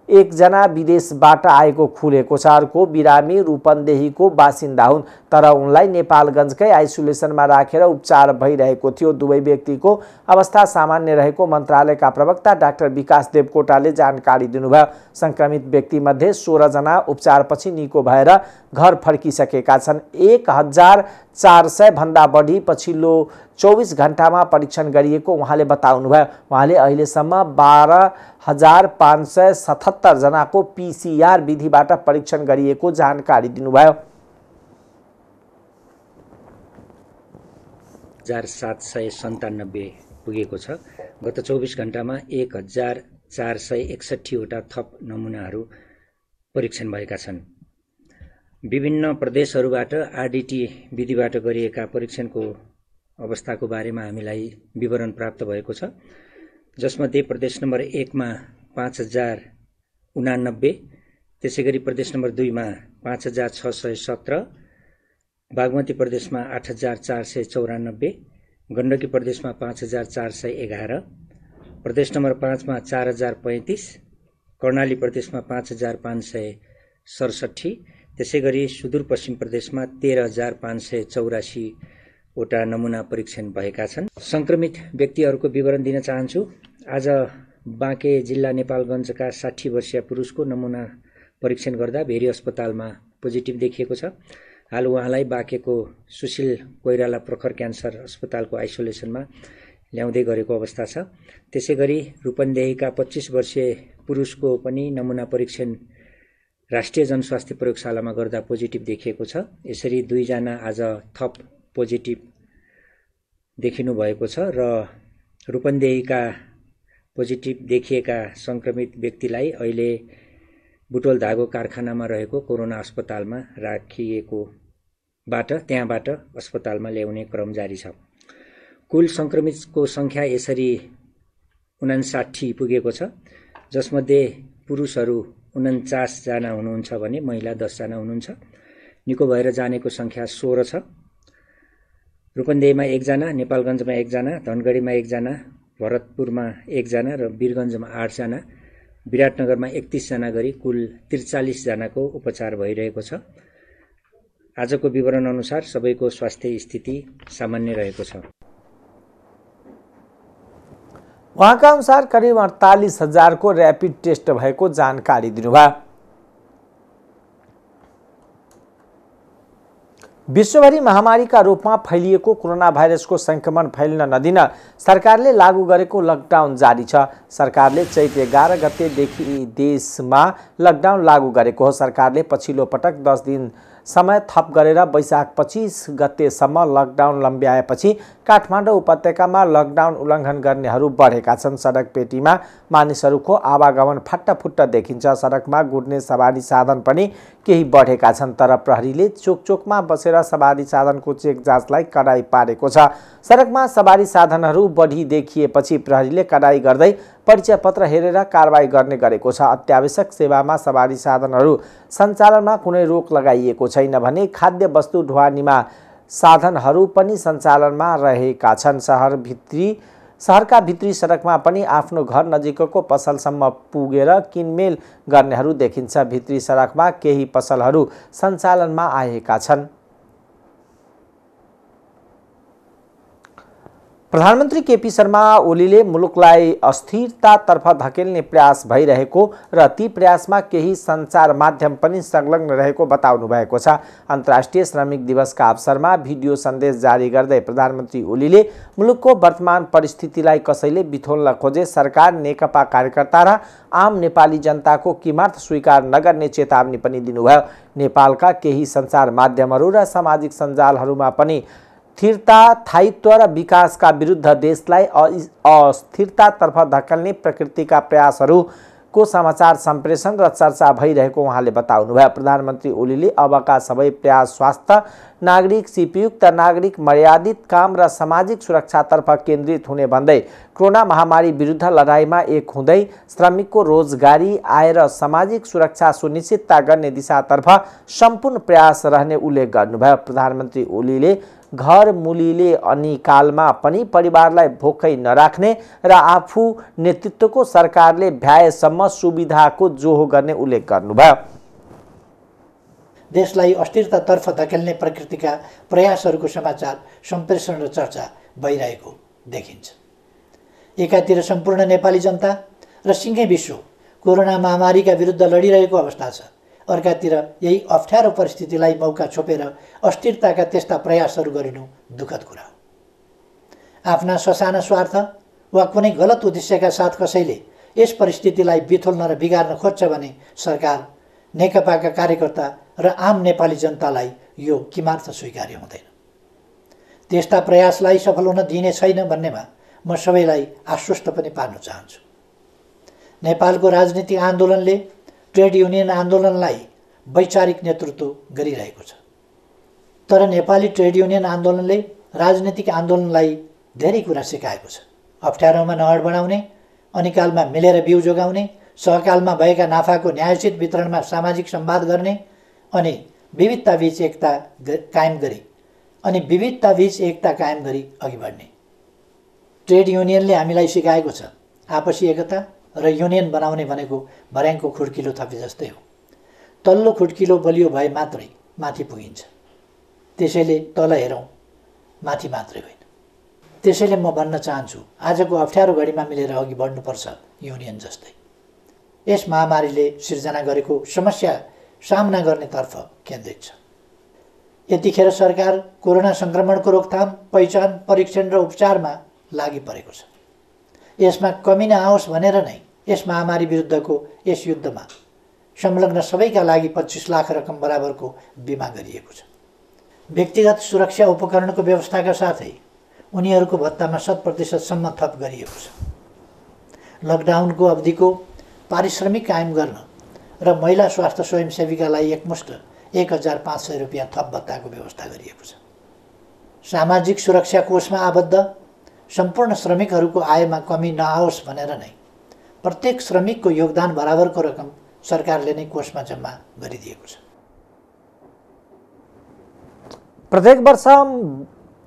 एकजना विदेशबाट आएको खुलेको छ बिरामी रूपन्देहीको बासिन्दा हुन् तर उनलाई नेपालगञ्जकै आइसोलेसनमा राखेर उपचार भइरहेको थियो दुवै व्यक्तिको अवस्था सामान्य रहेको मन्त्रालयका प्रवक्ता डाक्टर विकास देवकोटाले जानकारी दिनुभयो सङ्क्रमित व्यक्तिमध्ये सोह्रजना उपचारपछि निको भएर घर फर्किसकेका छन् एक हजार चार सयभन्दा बढी पछिल्लो चौबिस घन्टामा परीक्षण गरिएको उहाँले बताउनुभयो उहाँले अहिलेसम्म बाह्र हजार पाँच सय सतहत्तरजनाको पिसिआर विधिबाट परीक्षण गरिएको जानकारी दिनुभयो हजार सात सय सन्तानब्बे पुगेको छ गत चौबिस घन्टामा एक हजार चार सय एकसट्ठीवटा थप नमुनाहरू परीक्षण भएका छन् विभिन्न प्रदेशहरूबाट आरडिटी विधिबाट गरिएका परीक्षणको अवस्थाको बारेमा हामीलाई विवरण प्राप्त भएको छ जसमध्ये प्रदेश नम्बर एकमा पाँच हजार उनानब्बे त्यसै गरी प्रदेश नम्बर दुईमा पाँच हजार छ सय सत्र बागमती प्रदेशमा आठ हजार चार सय चौरानब्बे गण्डकी प्रदेशमा पाँच हजार चार सय एघार प्रदेश नम्बर पाँचमा चार हजार पैँतिस कर्णाली प्रदेशमा पाँच हजार पाँच सय सडसठी त्यसै गरी सुदूरपश्चिम प्रदेशमा तेह्र हजार पाँच सय चौरासी वटा नमुना परीक्षण भएका छन् संक्रमित व्यक्तिहरूको विवरण दिन चाहन्छु आज बाँके जिल्ला नेपालगञ्जका साठी वर्षीय पुरुषको नमुना परीक्षण गर्दा भेरी अस्पतालमा पोजिटिभ देखिएको छ हाल उहाँलाई बाँकेको सुशील कोइराला प्रखर क्यान्सर अस्पतालको आइसोलेसनमा ल्याउँदै गरेको अवस्था छ त्यसै गरी रूपन्देहीका पच्चिस वर्षीय पुरुषको पनि नमुना परीक्षण राष्ट्रिय जनस्वास्थ्य प्रयोगशालामा गर्दा पोजिटिभ देखिएको छ यसरी दुईजना आज थप पोजिटिभ देखिनु भएको छ र रूपन्देहीका पोजिटिभ देखिएका सङ्क्रमित व्यक्तिलाई अहिले बुटोल धागो कारखानामा रहेको कोरोना अस्पतालमा राखिएकोबाट त्यहाँबाट अस्पतालमा ल्याउने क्रम जारी छ कुल सङ्क्रमितको सङ्ख्या यसरी उनासाठी पुगेको छ जसमध्ये पुरुषहरू उन्चासजना हुनुहुन्छ भने महिला दसजना हुनुहुन्छ निको भएर जानेको सङ्ख्या सोह्र छ रूपन्देहीमा एकजना नेपालगञ्जमा एकजना धनगढीमा एकजना भरतपुरमा एकजना र वीरगञ्जमा आठजना विराटनगरमा एकतिसजना गरी कुल त्रिचालिसजनाको उपचार भइरहेको छ आजको विवरण अनुसार सबैको स्वास्थ्य स्थिति सामान्य रहेको छ उहाँका अनुसार करिब अडतालिस हजारको ऱ्यापिड टेस्ट भएको जानकारी दिनुभयो विश्वभरि महामारीका रूपमा फैलिएको कोरोना भाइरसको सङ्क्रमण फैलिन नदिन सरकारले लागू गरेको लकडाउन जारी छ सरकारले चैत एघार गतेदेखि देशमा लकडाउन लागू गरेको हो सरकारले पछिल्लो पटक दस दिन समय थप गरेर वैशाख पच्चिस गतेसम्म लकडाउन लम्ब्याएपछि काठमाडौँ उपत्यकामा लकडाउन उल्लङ्घन गर्नेहरू बढेका छन् सडक पेटीमा मानिसहरूको आवागमन फाटाफुट्टा देखिन्छ सडकमा गुड्ने सवारी साधन पनि केही बढेका छन् तर प्रहरीले चोकचोकमा बसेर सवारी साधनको चेक जाँचलाई कडाई पारेको छ सडकमा सवारी साधनहरू बढी देखिएपछि प्रहरीले कडाई गर्दै परिचय पत्र हेरेर कारवाही गर्ने गरेको छ अत्यावश्यक सेवामा सवारी साधनहरू सञ्चालनमा कुनै रोक लगाइएको छैन भने खाद्य वस्तु ढुवानीमा साधनहरू पनि सञ्चालनमा रहेका छन् सहर भित्री सहरका भित्री सडकमा पनि आफ्नो घर नजिकको पसलसम्म पुगेर किनमेल गर्नेहरू देखिन्छ भित्री सडकमा केही पसलहरू सञ्चालनमा आएका छन् प्रधानमन्त्री केपी शर्मा ओलीले मुलुकलाई अस्थिरतातर्फ धकेल्ने प्रयास भइरहेको र ती प्रयासमा केही सञ्चार माध्यम पनि संलग्न रहेको बताउनु भएको छ अन्तर्राष्ट्रिय श्रमिक दिवसका अवसरमा भिडियो सन्देश जारी गर्दै प्रधानमन्त्री ओलीले मुलुकको वर्तमान परिस्थितिलाई कसैले बिथोल्न खोजे सरकार नेकपा कार्यकर्ता र आम नेपाली जनताको किमार्थ स्वीकार नगर्ने चेतावनी पनि दिनुभयो नेपालका केही सञ्चार माध्यमहरू र सामाजिक सञ्जालहरूमा पनि स्थिरता थायित्व र विकासका विरुद्ध देशलाई अस्थिरतातर्फ धकल्ने प्रकृतिका प्रयासहरूको समाचार सम्प्रेषण र चर्चा भइरहेको उहाँले बताउनुभयो प्रधानमन्त्री ओलीले अबका सबै प्रयास स्वास्थ्य नागरिक सिपयुक्त नागरिक मर्यादित काम र सामाजिक सुरक्षातर्फ केन्द्रित हुने भन्दै कोरोना महामारी विरुद्ध लडाइँमा एक हुँदै श्रमिकको रोजगारी आय र सामाजिक सुरक्षा सुनिश्चितता गर्ने दिशातर्फ सम्पूर्ण प्रयास रहने उल्लेख गर्नुभयो प्रधानमन्त्री ओलीले घर मुलीले अनि कालमा पनि परिवारलाई भोकै नराख्ने र आफू नेतृत्वको सरकारले भ्याएसम्म सुविधाको जोहो गर्ने उल्लेख गर्नुभयो देशलाई अस्थिरतातर्फ धकेल्ने प्रकृतिका प्रयासहरूको समाचार सम्प्रेषण र चर्चा भइरहेको देखिन्छ एकातिर सम्पूर्ण नेपाली जनता र सिङ्गै विश्व कोरोना महामारीका विरुद्ध लडिरहेको अवस्था छ अर्कातिर यही अप्ठ्यारो परिस्थितिलाई मौका छोपेर अस्थिरताका त्यस्ता प्रयासहरू गरिनु दुःखद कुरा हो आफ्ना ससाना स्वार्थ वा कुनै गलत उद्देश्यका साथ कसैले यस परिस्थितिलाई बिथोल्न र बिगार्न खोज्छ भने सरकार नेकपाका कार्यकर्ता र आम नेपाली जनतालाई यो किमार्थ स्वीकार्य हुँदैन त्यस्ता प्रयासलाई सफल हुन दिइने छैन भन्नेमा म सबैलाई आश्वस्त पनि पार्न चाहन्छु नेपालको राजनीतिक आन्दोलनले ट्रेड युनियन आन्दोलनलाई वैचारिक नेतृत्व गरिरहेको छ तर नेपाली ट्रेड युनियन आन्दोलनले राजनीतिक आन्दोलनलाई धेरै कुरा सिकाएको छ अप्ठ्यारोमा नहड बढाउने अनिकालमा मिलेर बिउ जोगाउने सहकालमा भएका नाफाको न्यायोचित वितरणमा सामाजिक सम्वाद गर्ने अनि विविधताबीच एकता कायम गरी अनि विविधताबीच एकता कायम गरी अघि बढ्ने ट्रेड युनियनले हामीलाई सिकाएको छ आपसी एकता र युनियन बनाउने भनेको भर्याङको खुड्किलो थपे जस्तै हो तल्लो खुड्किलो बलियो भए मात्रै माथि पुगिन्छ त्यसैले तल हेरौँ माथि मात्रै होइन त्यसैले म भन्न चाहन्छु आजको अप्ठ्यारो घडीमा मिलेर अघि बढ्नुपर्छ युनियन जस्तै यस महामारीले सिर्जना गरेको समस्या सामना गर्नेतर्फ केन्द्रित छ यतिखेर सरकार कोरोना सङ्क्रमणको रोकथाम पहिचान परीक्षण र उपचारमा लागि परेको छ यसमा कमी नआओस् भनेर नै यस महामारी विरुद्धको यस युद्धमा संलग्न सबैका लागि पच्चिस लाख रकम बराबरको बिमा गरिएको छ व्यक्तिगत सुरक्षा उपकरणको व्यवस्थाका साथै उनीहरूको भत्तामा शत प्रतिशतसम्म थप गरिएको छ लकडाउनको अवधिको पारिश्रमिक कायम गर्न र महिला स्वास्थ्य स्वयंसेविकालाई एकमुष्ट एक हजार पाँच सय रुपियाँ थप भत्ताको व्यवस्था गरिएको छ सामाजिक सुरक्षा कोषमा आबद्ध सम्पूर्ण श्रमिकहरूको आयमा कमी नआओस् भनेर नै प्रत्येक श्रमिकको योगदान बराबरको रकम सरकारले नै कोषमा जम्मा गरिदिएको छ प्रत्येक वर्ष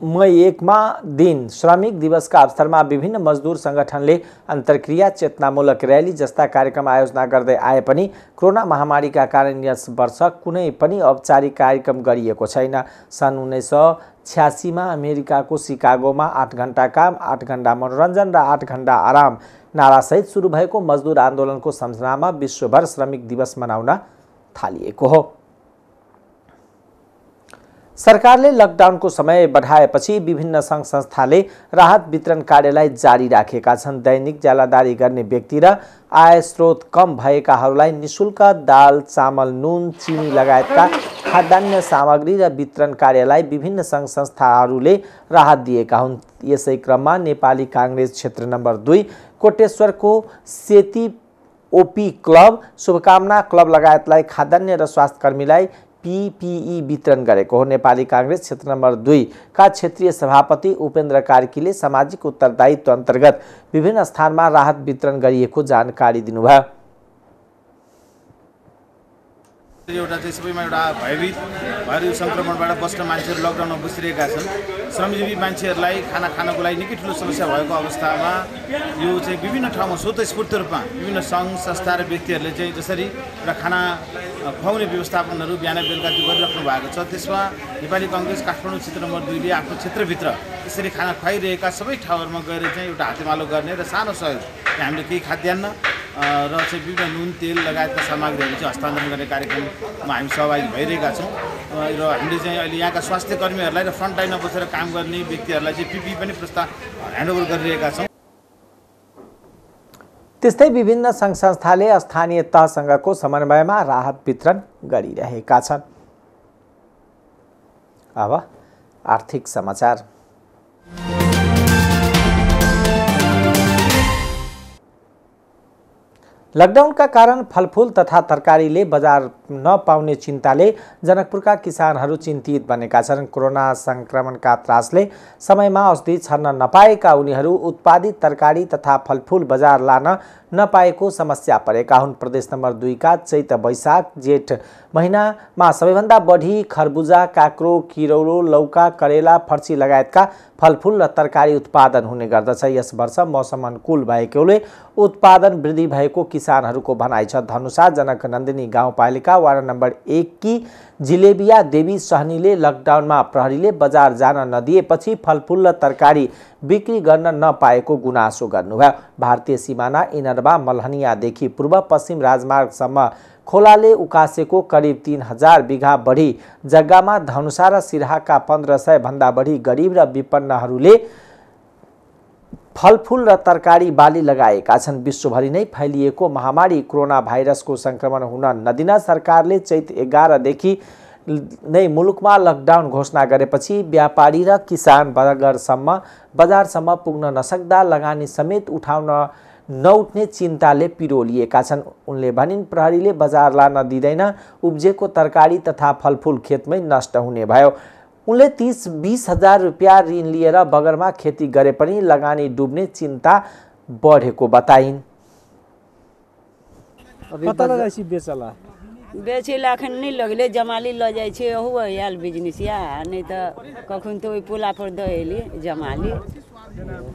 मई एकमा दिन श्रमिक दिवसका अवसरमा विभिन्न मजदुर सङ्गठनले अन्तर्क्रिया चेतनामूलक र्याली जस्ता कार्यक्रम आयोजना गर्दै आए पनि कोरोना महामारीका कारण यस वर्ष कुनै पनि औपचारिक कार्यक्रम गरिएको छैन सन् उन्नाइस सौ छ्यासीमा अमेरिकाको सिकागोमा आठ घन्टा काम आठ घन्टा मनोरञ्जन र आठ घन्टा आराम नारासहित सुरु भएको मजदुर आन्दोलनको सम्झनामा विश्वभर श्रमिक दिवस मनाउन थालिएको हो सरकारले लकडाउनको समय बढाएपछि विभिन्न सङ्घ संस्थाले राहत वितरण कार्यलाई जारी राखेका छन् दैनिक ज्यालादारी गर्ने व्यक्ति र आय स्रोत कम भएकाहरूलाई निशुल्क दाल चामल नुन चिनी लगायतका खाद्यान्न सामग्री र वितरण कार्यलाई विभिन्न सङ्घ संस्थाहरूले राहत दिएका हुन् यसै क्रममा नेपाली काङ्ग्रेस क्षेत्र नम्बर दुई कोटेश्वरको सेती ओपी क्लब शुभकामना क्लब लगायतलाई खाद्यान्न र स्वास्थ्यकर्मीलाई पिपिई वितरण गरेको हो नेपाली काङ्ग्रेस क्षेत्र नम्बर दुईका क्षेत्रीय सभापति उपेन्द्र कार्कीले सामाजिक उत्तरदायित्व अन्तर्गत विभिन्न स्थानमा राहत वितरण गरिएको जानकारी दिनुभयो एउटा चाहिँ सबैमा एउटा भयभीत भएर यो सङ्क्रमणबाट बस्न मान्छेहरू लकडाउनमा बसिरहेका छन् श्रमजीवी मान्छेहरूलाई खाना खानको लागि निकै ठुलो समस्या भएको अवस्थामा यो चाहिँ विभिन्न ठाउँमा स्वतस्फूर्त रूपमा विभिन्न सङ्घ संस्था र व्यक्तिहरूले चाहिँ जसरी एउटा खाना खुवाउने व्यवस्थापनहरू बिहान बेलुका गरिराख्नु भएको छ त्यसमा नेपाली कङ्ग्रेस काठमाडौँ क्षेत्र नम्बर दुईले आफ्नो क्षेत्रभित्र यसरी खाना खुवाइरहेका सबै ठाउँहरूमा गएर चाहिँ एउटा हातेमालो गर्ने र सानो सहयोग हामीले केही खाद्यान्न र चाहिँ विभिन्न नुन तेल लगायतका सामग्रीहरू चाहिँ हस्तान्तरण गर्ने कार्यक्रममा हामी सहभागी भइरहेका छौँ र हामीले चाहिँ अहिले यहाँका स्वास्थ्य कर्मीहरूलाई र फ्रन्टलाइनमा बसेर काम गर्ने व्यक्तिहरूलाई चाहिँ पिपी पनि प्रस्ताव ह्यान्डओभर गरिरहेका छौँ त्यस्तै विभिन्न सङ्घ संस्थाले स्थानीय तहसँगको समन्वयमा राहत वितरण गरिरहेका छन् अब आर्थिक समाचार Bye. लकडाउनका कारण फलफुल तथा तरकारीले बजार नपाउने चिन्ताले जनकपुरका किसानहरू चिन्तित बनेका छन् कोरोना सङ्क्रमणका त्रासले समयमा औषधि छर्न नपाएका उनीहरू उत्पादित तरकारी तथा फलफुल बजार लान नपाएको समस्या परेका हुन् प्रदेश नम्बर दुईका चैत वैशाख जेठ महिनामा सबैभन्दा बढी खरबुजा काँक्रो किरौलो लौका करेला फर्सी लगायतका फलफुल र तरकारी उत्पादन हुने गर्दछ यस वर्ष मौसम अनुकूल भएकोले उत्पादन वृद्धि भएको किसानहरूको भनाइ छ धनुषा जनक नन्दिनी गाउँपालिका वार्ड नम्बर एक कि जिलेबिया देवी सहनीले लकडाउनमा प्रहरीले बजार जान नदिएपछि फलफुल र तरकारी बिक्री गर्न नपाएको गुनासो गर्नुभयो भारतीय सिमाना इनरबा मलहनियादेखि पूर्व पश्चिम राजमार्गसम्म खोलाले उकासेको करिब तिन हजार बिघा बढी जग्गामा धनुषा र सिराहाका पन्ध्र सयभन्दा बढी गरिब र विपन्नहरूले फलफुल र तरकारी बाली लगाएका छन् विश्वभरि नै फैलिएको महामारी कोरोना भाइरसको सङ्क्रमण हुन नदिन सरकारले चैत एघारदेखि नै मुलुकमा लकडाउन घोषणा गरेपछि व्यापारी र किसान बगरसम्म बजारसम्म पुग्न नसक्दा लगानी समेत उठाउन नउठ्ने चिन्ताले पिरोलिएका छन् उनले भनिन् प्रहरीले बजार लान दिँदैन उब्जेको तरकारी तथा फलफुल खेतमै नष्ट हुने भयो उनके तीस बीस हजार रुपया ऋण बगर में खेती करे लगानी डुब्ने चिंता बढ़े बताइन् बेचै लए नहीं लगल जमाली ल जाइ आयल बिजनेस या नहीं तो कखन तो पुला पर दी जमाली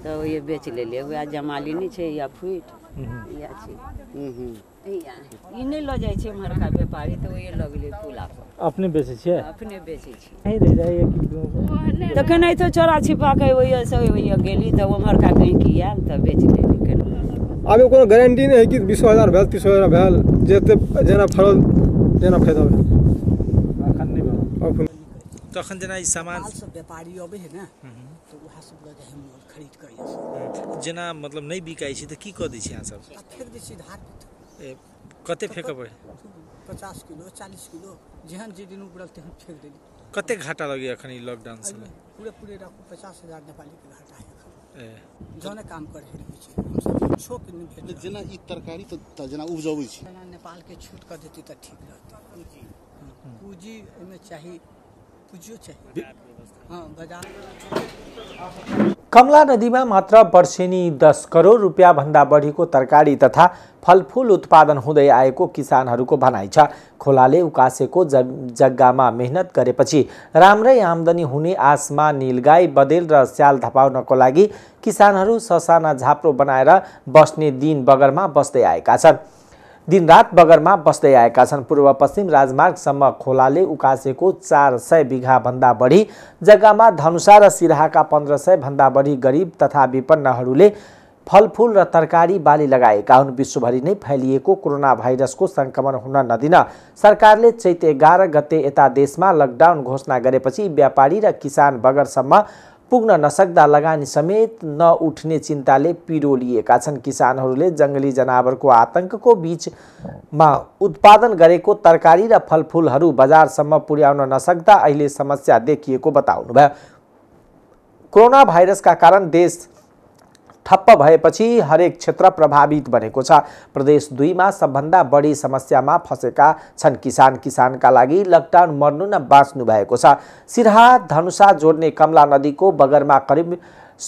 तो ये बेच लेलियै वह जमाली नहीं छै या फुटि इएह छै ई नहि लऽ जाइ छै एम्हरका व्यापारी तऽ ओहे लऽ गेलै पुला पर चोरा छिपा के ओहिए से ओहिए गेली तऽ ओम्हरका गैंकी आयल तऽ बेच लेली आब कोनो गारंटी नहि है कि बीस हजार भेल तीस हजार भेल जते जेना फड़ल जेना फायदा भेल अखन नहि भेल तखन जेना ई सामान सब व्यापारी अबै है ने तऽ वएह सब लऽ जाइ हम खरीद कऽ जेना मतलब नहीं बिकाई छै तऽ की कऽ दै छियै अहाँ सब फेक दै छियै धार कते फेंकब पचास किलो चालीस किलो जेहन जे दिन उबरल तेहन फेंक दिली कते घाटा लगे अखन लॉकडाउन से पूरे पूरे रखू पचास हजार नेपाली के घाटा है जौने काम कर रहे छी हम सब के नहीं भेट जेना ई तरकारी त जेना उपजबै छी जेना नेपाल के छूट कर देती त ठीक रहत पूंजी पूजी एमे चाहिए पूजियो चाहिए कमला नदीमा मात्र वर्षेनी दस करोड रुपियाँभन्दा बढीको तरकारी तथा फलफुल उत्पादन हुँदै आएको किसानहरूको भनाइ छ खोलाले उकासेको जग्गामा मेहनत गरेपछि राम्रै आमदनी हुने आसमा निलगाई बदेल र स्याल धपाउनको लागि किसानहरू ससाना झाप्रो बनाएर बस्ने दिन बगरमा बस्दै आएका छन् दिनरात बगरमा बस्दै आएका छन् पूर्व पश्चिम राजमार्गसम्म खोलाले उकासेको चार सय बिघाभन्दा बढी जग्गामा धनुषा र सिराहाका पन्ध्र सयभन्दा बढी गरिब तथा विपन्नहरूले फलफुल र तरकारी बाली लगाएका हुन् विश्वभरि नै फैलिएको कोरोना भाइरसको सङ्क्रमण हुन नदिन सरकारले चैत एघार गते यता देशमा लकडाउन घोषणा गरेपछि व्यापारी र किसान बगरसम्म पुग्न नसक्दा लगानी समेत नउठ्ने चिन्ताले पिरोलिएका छन् किसानहरूले जङ्गली जनावरको आतङ्कको बिचमा उत्पादन गरेको तरकारी र फलफुलहरू बजारसम्म पुर्याउन नसक्दा अहिले समस्या देखिएको बताउनुभयो कोरोना भाइरसका कारण देश ठप्प भएपछि हरेक क्षेत्र प्रभावित बनेको छ प्रदेश दुईमा सबभन्दा बढी समस्यामा फँसेका छन् किसान किसानका लागि लकडाउन मर्नु न बाँच्नु भएको छ सिरहा धनुषा जोड्ने कमला नदीको बगरमा करिब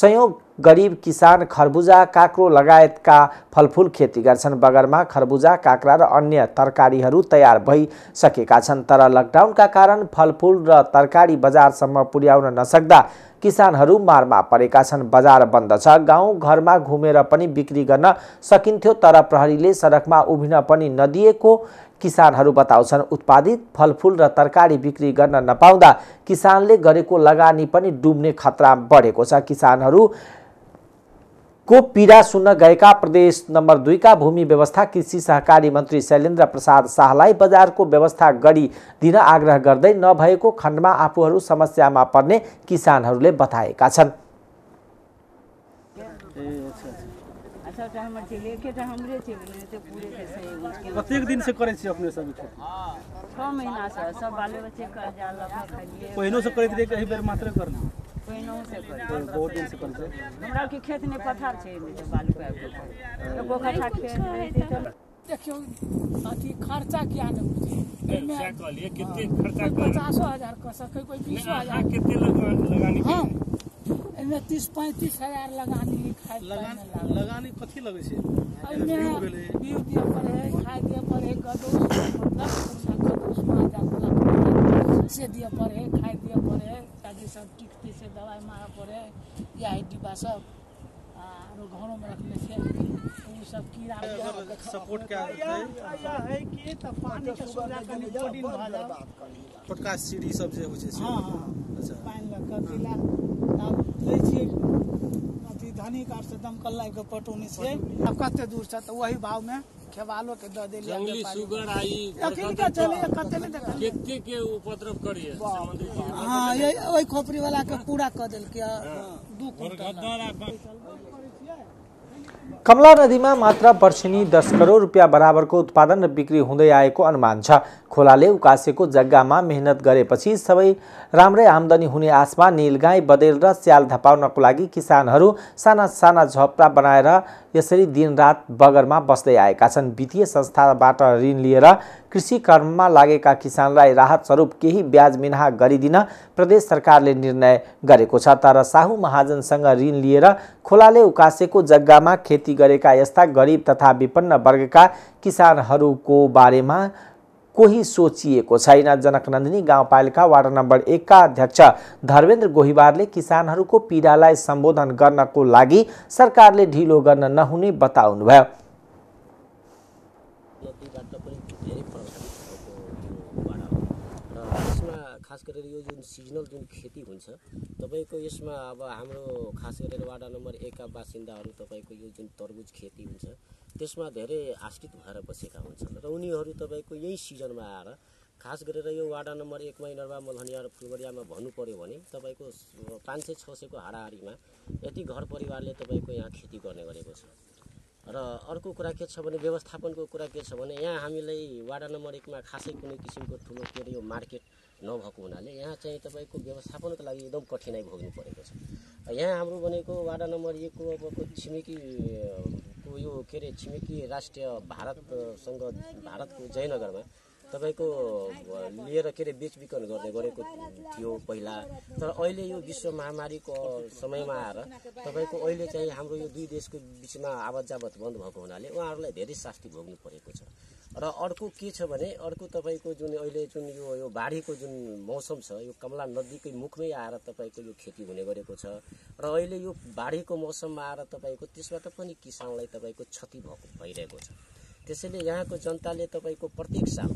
सयौँ गरिब किसान खरबुजा काँक्रो लगायतका फलफुल खेती गर्छन् बगरमा खरबुजा काँक्रा र अन्य तरकारीहरू तयार भइसकेका छन् तर लकडाउनका कारण फलफुल र तरकारी बजारसम्म पुर्याउन नसक्दा किसानहरू मारमा परेका छन् बजार बन्द छ गाउँ घरमा घुमेर पनि बिक्री गर्न सकिन्थ्यो तर प्रहरीले सडकमा उभिन पनि नदिएको किसानहरू बताउँछन् उत्पादित फलफुल र तरकारी बिक्री गर्न नपाउँदा किसानले गरेको लगानी पनि डुब्ने खतरा बढेको छ किसानहरू को पीड़ा सुन गएका प्रदेश नंबर दुई का भूमि व्यवस्था कृषि सहकारी मंत्री शैलेन्द्र प्रसाद शाहलाई को व्यवस्था गरी दिन आग्रह गर्दै में आपूर समस्या में पर्ने किसान बताएका छन् अच्छा, अच्छा, दिन से करै अपने सब खेती महीना से सब बाले बच्चे कर जाला पहिनो से करैत रहे एहि मात्र करना खेत में पथार खर्चा किया हाँ, पचासो हजार लगानी हाँ, तीस पैंतीस हजार लगानी लगानी कथी लगे मतलब, मतलब से बीयू दिए पड़े खाए से दिए पड़े खाए दिए पड़े के सब टिकते से दवाई मारा पड़े या डिब्बा सब घरों में रखने से वो सब कीड़ा मतलब सपोर्ट क्या करते है कि तो अच्छा, पानी के सुविधा छोटका सीढ़ी सब हाँ, हाँ, अच्छा पानी हाँ। तब कार से दमकल लागि के से आब दूर से वही भाव में खेवालो के दे दिया जंगली सुगर आई किनका चले कते में देख केते के उपद्रव करिए हां ये ओई खोपड़ी वाला के पूरा क के दू कुंटल कमला नदीमा मात्र वर्षेनी दस करोड रुपियाँ बराबरको उत्पादन र बिक्री हुँदै आएको अनुमान छ खोलाले उकासेको जग्गामा मेहनत गरेपछि सबै राम्रै आम्दानी हुने आशमा निलगाई बदेल र स्याल धपाउनको लागि किसानहरू साना साना झप्रा बनाएर यसरी दिनरात बगरमा बस्दै आएका छन् वित्तीय संस्थाबाट ऋण लिएर कृषि कर्ममा लागेका किसानलाई राहत स्वरूप केही ब्याज मिनाहा गरिदिन प्रदेश सरकारले निर्णय गरेको छ तर साहु महाजनसँग ऋण लिएर खोलाले उकासेको जग्गामा खेती गरेका यस्ता गरिब तथा विपन्न वर्गका किसानहरूको बारेमा कोही सोचिएको छैन जनकनन्दिनी गाउँपालिका वार्ड नम्बर एकका अध्यक्ष धर्मेन्द्र गोहीबारले किसानहरूको पीडालाई सम्बोधन गर्नको लागि सरकारले ढिलो गर्न नहुने बताउनुभयो यो जुन सिजनल जुन खेती हुन्छ तपाईँको यसमा अब हाम्रो खास गरेर वाडा नम्बर एकका बासिन्दाहरू तपाईँको यो जुन तरबुज खेती हुन्छ त्यसमा धेरै आश्रित भएर बसेका हुन्छन् र उनीहरू तपाईँको यही सिजनमा आएर खास गरेर यो वाडा नम्बर एकमा इनरवा मलहनिया र फुलबरियामा भन्नु पऱ्यो भने तपाईँको पाँच सय छ सयको हाराहारीमा यति घर परिवारले तपाईँको यहाँ खेती गर्ने गरेको छ र अर्को कुरा के छ भने व्यवस्थापनको कुरा के छ भने यहाँ हामीलाई वाडा नम्बर एकमा खासै कुनै किसिमको ठुलो के अरे यो मार्केट नभएको हुनाले यहाँ चाहिँ तपाईँको व्यवस्थापनको लागि एकदम कठिनाइ भोग्नु परेको छ यहाँ हाम्रो भनेको वाडा नम्बर एकको अब छिमेकी को यो के अरे छिमेकी राष्ट्रिय भारतसँग भारतको जयनगरमा तपाईँको लिएर के अरे बेचबिखन गर्ने गरेको थियो पहिला तर अहिले यो विश्व महामारीको समयमा आएर तपाईँको अहिले चाहिँ हाम्रो यो दुई देशको बिचमा आवत जावत बन्द भएको हुनाले उहाँहरूलाई धेरै शास्ति भोग्नु परेको छ र अर्को के छ भने अर्को तपाईँको जुन अहिले जुन यो यो बाढीको जुन मौसम छ यो कमला नदीकै मुखमै आएर तपाईँको यो खेती हुने गरेको छ र अहिले यो बाढीको मौसममा आएर तपाईँको त्यसबाट पनि किसानलाई तपाईँको क्षति भएको भइरहेको छ त्यसैले यहाँको जनताले तपाईँको प्रत्येक साल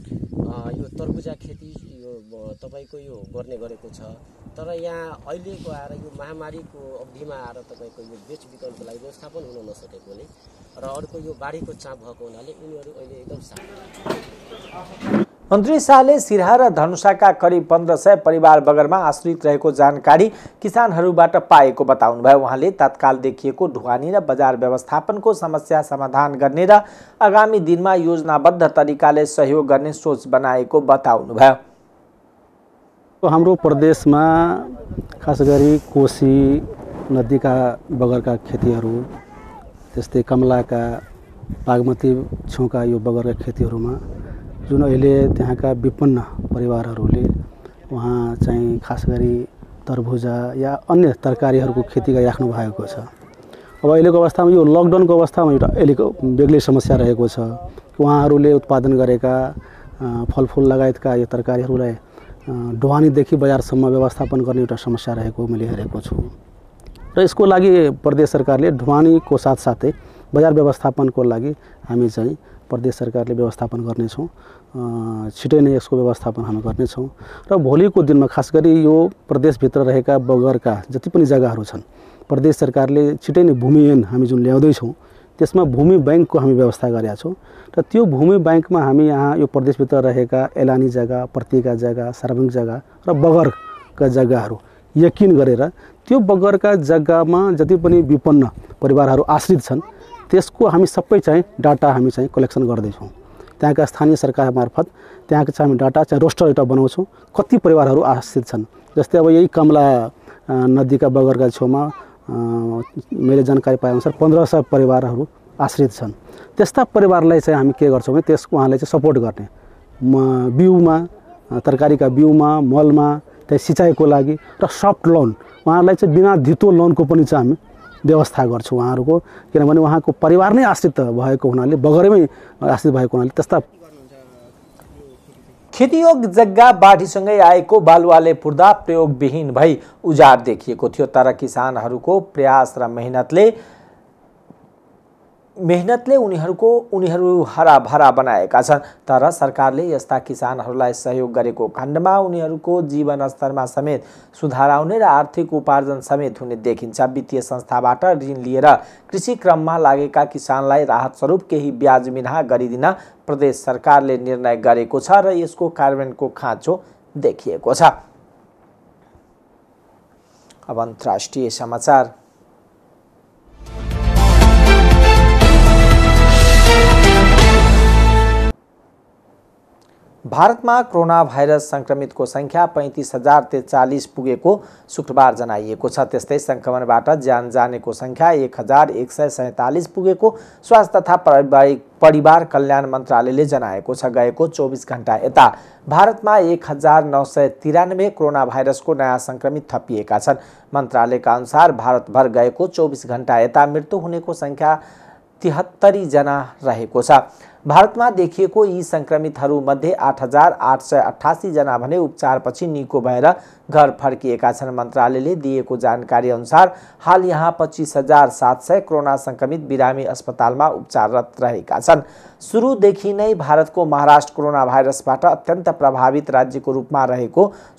यो तरबुजा खेती यो तपाईँको यो गर्ने गरेको छ तर यहाँ अहिलेको आएर यो महामारीको अवधिमा आएर तपाईँको यो बेच बिखनको लागि व्यवस्थापन हुन नसकेकोले र अर्को यो बाढीको चाप भएको हुनाले उनीहरू अहिले एकदम साथ मन्त्री शाहले सिरहा र धनुषाका करिब पन्ध्र सय परिवार बगरमा आश्रित रहेको जानकारी किसानहरूबाट पाएको बताउनुभयो उहाँले तत्काल देखिएको ढुवानी र बजार व्यवस्थापनको समस्या समाधान गर्ने र आगामी दिनमा योजनाबद्ध तरिकाले सहयोग गर्ने सोच बनाएको बताउनुभयो हाम्रो प्रदेशमा खास गरी कोशी नदीका बगरका खेतीहरू त्यस्तै कमलाका बागमती छेउका यो बगरका खेतीहरूमा जुन अहिले त्यहाँका विपन्न परिवारहरूले उहाँ चाहिँ खास गरी तरभुजा या अन्य तरकारीहरूको खेती गरिराख्नु भएको छ अब अहिलेको अवस्थामा यो लकडाउनको अवस्थामा एउटा अहिलेको बेग्लै समस्या रहेको छ उहाँहरूले उत्पादन गरेका फलफुल लगायतका यो तरकारीहरूलाई ढुवानीदेखि बजारसम्म व्यवस्थापन गर्ने एउटा समस्या रहेको मैले हेरेको छु र यसको लागि प्रदेश सरकारले ढुवानीको साथसाथै बजार व्यवस्थापनको लागि हामी चाहिँ प्रदेश सरकारले व्यवस्थापन गर्नेछौँ छिटै नै यसको व्यवस्थापन हामी गर्नेछौँ र भोलिको दिनमा खास गरी यो प्रदेशभित्र रहेका बगरका जति पनि जग्गाहरू छन् प्रदेश सरकारले छिटै नै भूमि ऐन हामी जुन ल्याउँदैछौँ त्यसमा भूमि ब्याङ्कको हामी व्यवस्था गरेका छौँ र त्यो भूमि ब्याङ्कमा हामी यहाँ यो प्रदेशभित्र रहेका एलानी जग्गा प्रतिका जग्गा सार्वजनिक जग्गा र बगरका जग्गाहरू यकिन गरेर त्यो बगरका जग्गामा जति पनि विपन्न परिवारहरू आश्रित छन् त्यसको हामी सबै चाहिँ डाटा हामी चाहिँ कलेक्सन गर्दैछौँ त्यहाँका स्थानीय सरकार मार्फत त्यहाँको चाहिँ हामी डाटा चाहिँ रोस्टर एउटा बनाउँछौँ कति परिवारहरू आश्रित छन् जस्तै अब यही कमला नदीका बगरका छेउमा मैले जानकारी पाएअनुसार पन्ध्र सय परिवारहरू आश्रित छन् त्यस्ता परिवारलाई चाहिँ हामी के गर्छौँ भने त्यस उहाँलाई चाहिँ सपोर्ट गर्ने म बिउमा तरकारीका बिउमा मलमा त्यहाँ सिँचाइको लागि र सफ्ट लोन उहाँहरूलाई चाहिँ बिना धितो लोनको पनि चाहिँ हामी व्यवस्था गर्छु उहाँहरूको किनभने उहाँको परिवार नै आश्रित भएको हुनाले बगरमै आश्रित भएको हुनाले त्यस्ता खेतीयोग जग्गा बाढीसँगै आएको बालुवाले पुर्दा प्रयोगविहीन भई उजाड देखिएको थियो तर किसानहरूको प्रयास र मेहनतले मेहनतले उनीहरूको उनीहरू हराभरा बनाएका छन् तर सरकारले यस्ता किसानहरूलाई सहयोग गरेको खण्डमा उनीहरूको जीवनस्तरमा समेत सुधार आउने र आर्थिक उपार्जन समेत हुने देखिन्छ वित्तीय संस्थाबाट ऋण लिएर कृषि क्रममा लागेका किसानलाई राहत स्वरूप केही ब्याज मिना गरिदिन प्रदेश सरकारले निर्णय गरेको छ र यसको कार्यान्वयनको खाँचो देखिएको छ अब अन्तर्राष्ट्रिय समाचार भारतमा कोरोना भाइरस सङ्क्रमितको सङ्ख्या पैँतिस हजार त्रिचालिस पुगेको शुक्रबार जनाइएको छ त्यस्तै सङ्क्रमणबाट ज्यान जानेको सङ्ख्या एक हजार एक सय सैँतालिस पुगेको स्वास्थ्य तथा पारिवारिक परिवार कल्याण मन्त्रालयले जनाएको छ गएको चौबिस घन्टा यता भारतमा एक हजार नौ सय तिरानब्बे कोरोना भाइरसको नयाँ सङ्क्रमित थपिएका छन् मन्त्रालयका अनुसार भारतभर गएको चौबिस घन्टा यता मृत्यु हुनेको सङ्ख्या तिहत्तरीजना रहेको छ भारत में देखिए यी संक्रमित मध्य आठ हजार आठ सय अन्ठासीजना भने उपचारपछि निको भर घर फर्क मंत्रालय ने दिएको जानकारी अनुसार हाल यहाँ पच्चीस हजार सात सय कोरोना संक्रमित बिरामी अस्पताल में उपचाररत रह सुरूदी नई भारत को महाराष्ट्र कोरोना भाइरस अत्यंत प्रभावित राज्य रूप में रहे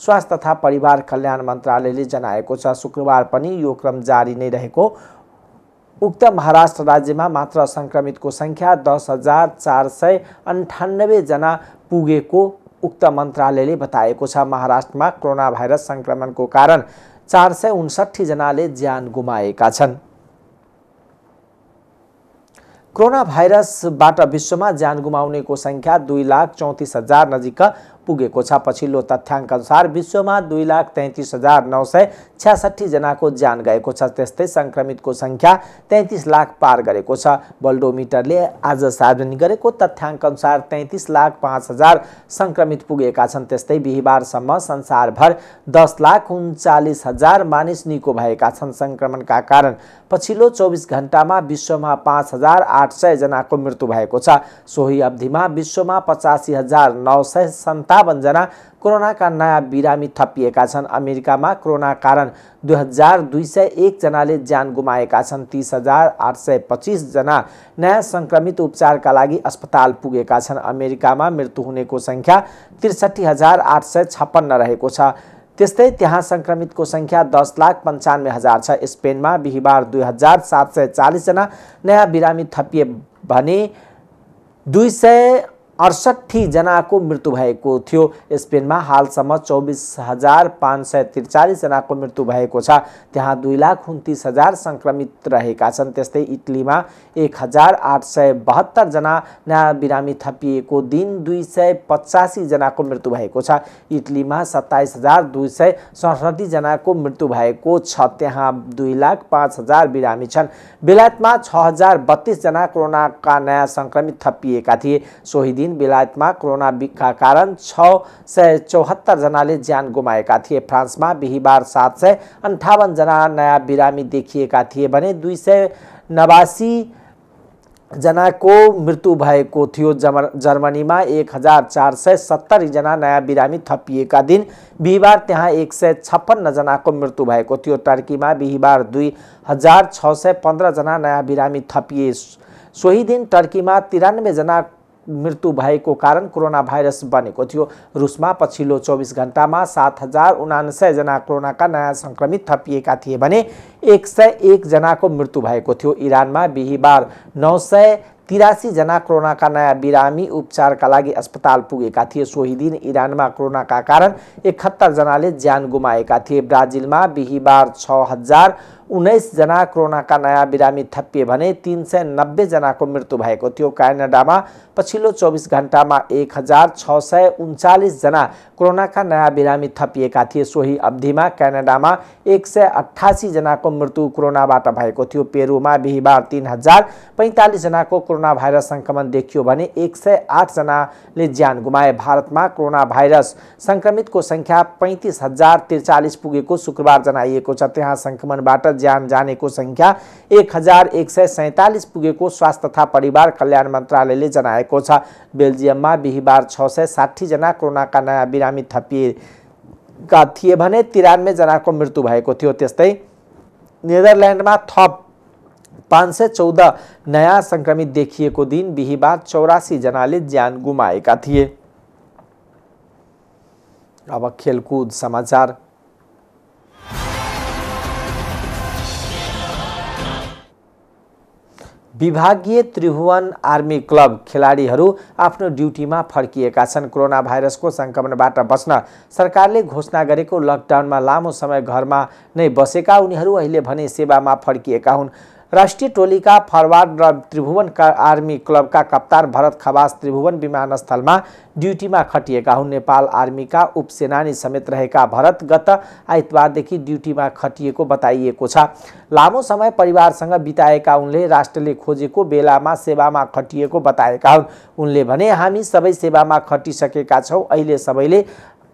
स्वास्थ्य तथा परिवार कल्याण मंत्रालय ने जनाक शुक्रवार पनि क्रम जारी नहीं उक्त महाराष्ट्र राज्यमा मात्र सङ्क्रमितको सङ्ख्या दस हजार चार सय अन्ठानब्बेजना पुगेको उक्त मन्त्रालयले बताएको छ महाराष्ट्रमा कोरोना भाइरस सङ्क्रमणको कारण चार सय उन्सठीजनाले ज्यान गुमाएका छन् कोरोना भाइरसबाट विश्वमा ज्यान गुमाउनेको सङ्ख्या दुई लाख चौतिस हजार नजिक पुगेको छ पछिल्लो तथ्याङ्क अनुसार विश्वमा दुई लाख तेत्तिस हजार नौ सय जनाको ज्यान गएको छ त्यस्तै सङ्क्रमितको सङ्ख्या तेत्तिस लाख पार गरेको छ बल्डोमिटरले आज सार्वजनिक गरेको तथ्याङ्क अनुसार तेत्तिस लाख पाँच हजार सङ्क्रमित पुगेका छन् त्यस्तै बिहिबारसम्म संसारभर दस लाख उन्चालिस हजार मानिस निको भएका छन् सङ्क्रमणका कारण पछिल्लो चौबिस घन्टामा विश्वमा पाँच हजार आठ सयजनाको मृत्यु भएको छ सोही अवधिमा विश्वमा पचासी हजार नौ सय सन्ता सन्तावनजना कोरोनाका नयाँ बिरामी थपिएका छन् अमेरिकामा कोरोना कारण दुई हजार दुई सय एकजनाले ज्यान गुमाएका छन् तिस हजार आठ सय पच्चिसजना नयाँ सङ्क्रमित उपचारका लागि अस्पताल पुगेका छन् अमेरिकामा मृत्यु हुनेको सङ्ख्या त्रिसठी हजार आठ सय छप्पन्न रहेको छ त्यस्तै त्यहाँ सङ्क्रमितको सङ्ख्या दस लाख पन्चानब्बे हजार छ स्पेनमा बिहिबार दुई हजार सात सय चालिसजना नयाँ बिरामी थपिए भने दुई सय अडसट्ठीजनाको मृत्यु भएको थियो स्पेनमा हालसम्म चौबिस हजार पाँच सय त्रिचालिसजनाको मृत्यु भएको छ त्यहाँ दुई लाख उन्तिस हजार सङ्क्रमित रहेका छन् त्यस्तै इटलीमा एक हजार आठ सय बहत्तरजना नयाँ बिरामी थपिएको दिन दुई सय पचासीजनाको मृत्यु भएको छ इटलीमा सत्ताइस हजार दुई सय सडसठीजनाको मृत्यु भएको छ त्यहाँ दुई लाख पाँच हजार बिरामी छन् बेलायतमा छ हजार बत्तिसजना कोरोनाका नयाँ सङ्क्रमित थपिएका थिए सोही दिन बेलायत में कोरोना का कारण छ सय चौहत्तर જનાલે जान गुमा थे फ्रांस में बिहार सात सय अंठावन जना नया बिरामी देखिए थे दुई सय नवासी जना को मृत्यु थियो जर्मनी में एक हजार चार सय जना नया बिरामी थपिएका दिन बिहार त्यहाँ एक सय छप्पन्न जना को मृत्यु थियो टर्की में बिहार दुई हजार छ सय पंद्रह जना नया बिरामी थपिए सोही दिन टर्की में तिरानब्बे जना मृत्यु भाई कारण कोरोना भाइरस बने रूस में पच्लो चौबीस घंटा में सात हजार उनान्सयजना कोरोना का नया संक्रमित थिए भने एक सय को मृत्यु भएको थियो इरानमा बिहिबार नौ सय कोरोना का नया बिरामी का लगी अस्पताल पुगे थे सोही दिन कोरोना का कारण एकहत्तर जना जान गुमा थे ब्राजिल में बिहार छ हजार उन्नीस जना कोरोना का नया बिरामी थपिए तीन सौ सय नब्बे को मृत्यु कैनाडा में क्यानाडामा चौबीस घंटा में एक हजार छ सय कोरोना का नया बिरामी थपिएका थे सोही कैनाडा में एक सौ अट्ठासी जना को मृत्यु कोरोना भएको पेरू में बिहार तीन हजार को कोरोना भाइरस संक्रमण देखियो भने एक सय जना जान गुमाए भारत में कोरोना भाइरस संक्रमित को संख्या पैंतीस हजार तिरचालीस पुगे शुक्रवार जनाइ संक्रमण जान जाने को संख्या एक हजार एक सौ सैंतालीस पुगे स्वास्थ्य तथा परिवार कल्याण मंत्रालय ने जनाक छ में बिहार छ सौ साठी जना कोरोना का नया बिरामी थपिएका थिए भने को मृत्यु तस्त नेदरलैंड में थप पांच सौ चौदह नया संक्रमित देखिए दिन बिहार चौरासी जना जान गुमा थे अब खेलकूद समाचार विभागीय त्रिभुवन आर्मी क्लब खेलाडीहरू आफ्नो ड्युटीमा फर्किएका छन् कोरोना भाइरसको सङ्क्रमणबाट बस्न सरकारले घोषणा गरेको लकडाउनमा लामो समय घरमा नै बसेका उनीहरू अहिले भने सेवामा फर्किएका हुन् राष्ट्रिय टोलीका फरवार्ड र त्रिभुवन आर्मी क्लबका कप्तान भरत खवास त्रिभुवन विमानस्थलमा ड्युटीमा खटिएका हुन् नेपाल आर्मीका उपसेनानी समेत रहेका भरत गत आइतबारदेखि ड्युटीमा खटिएको बताइएको छ लामो समय परिवारसँग बिताएका उनले राष्ट्रले खोजेको बेलामा सेवामा खटिएको बताएका हुन् उनले भने हामी सबै सेवामा खटिसकेका छौँ अहिले सबैले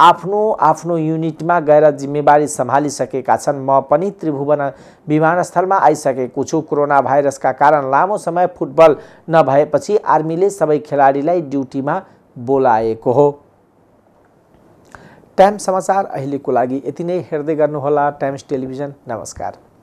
आफ्नो आफ्नो युनिटमा गएर जिम्मेवारी सम्हालिसकेका छन् म पनि त्रिभुवन विमानस्थलमा आइसकेको छु कोरोना भाइरसका कारण लामो समय फुटबल नभएपछि आर्मीले सबै खेलाडीलाई ड्युटीमा बोलाएको हो टाइम समाचार अहिलेको लागि यति नै हेर्दै गर्नुहोला टाइम्स टेलिभिजन नमस्कार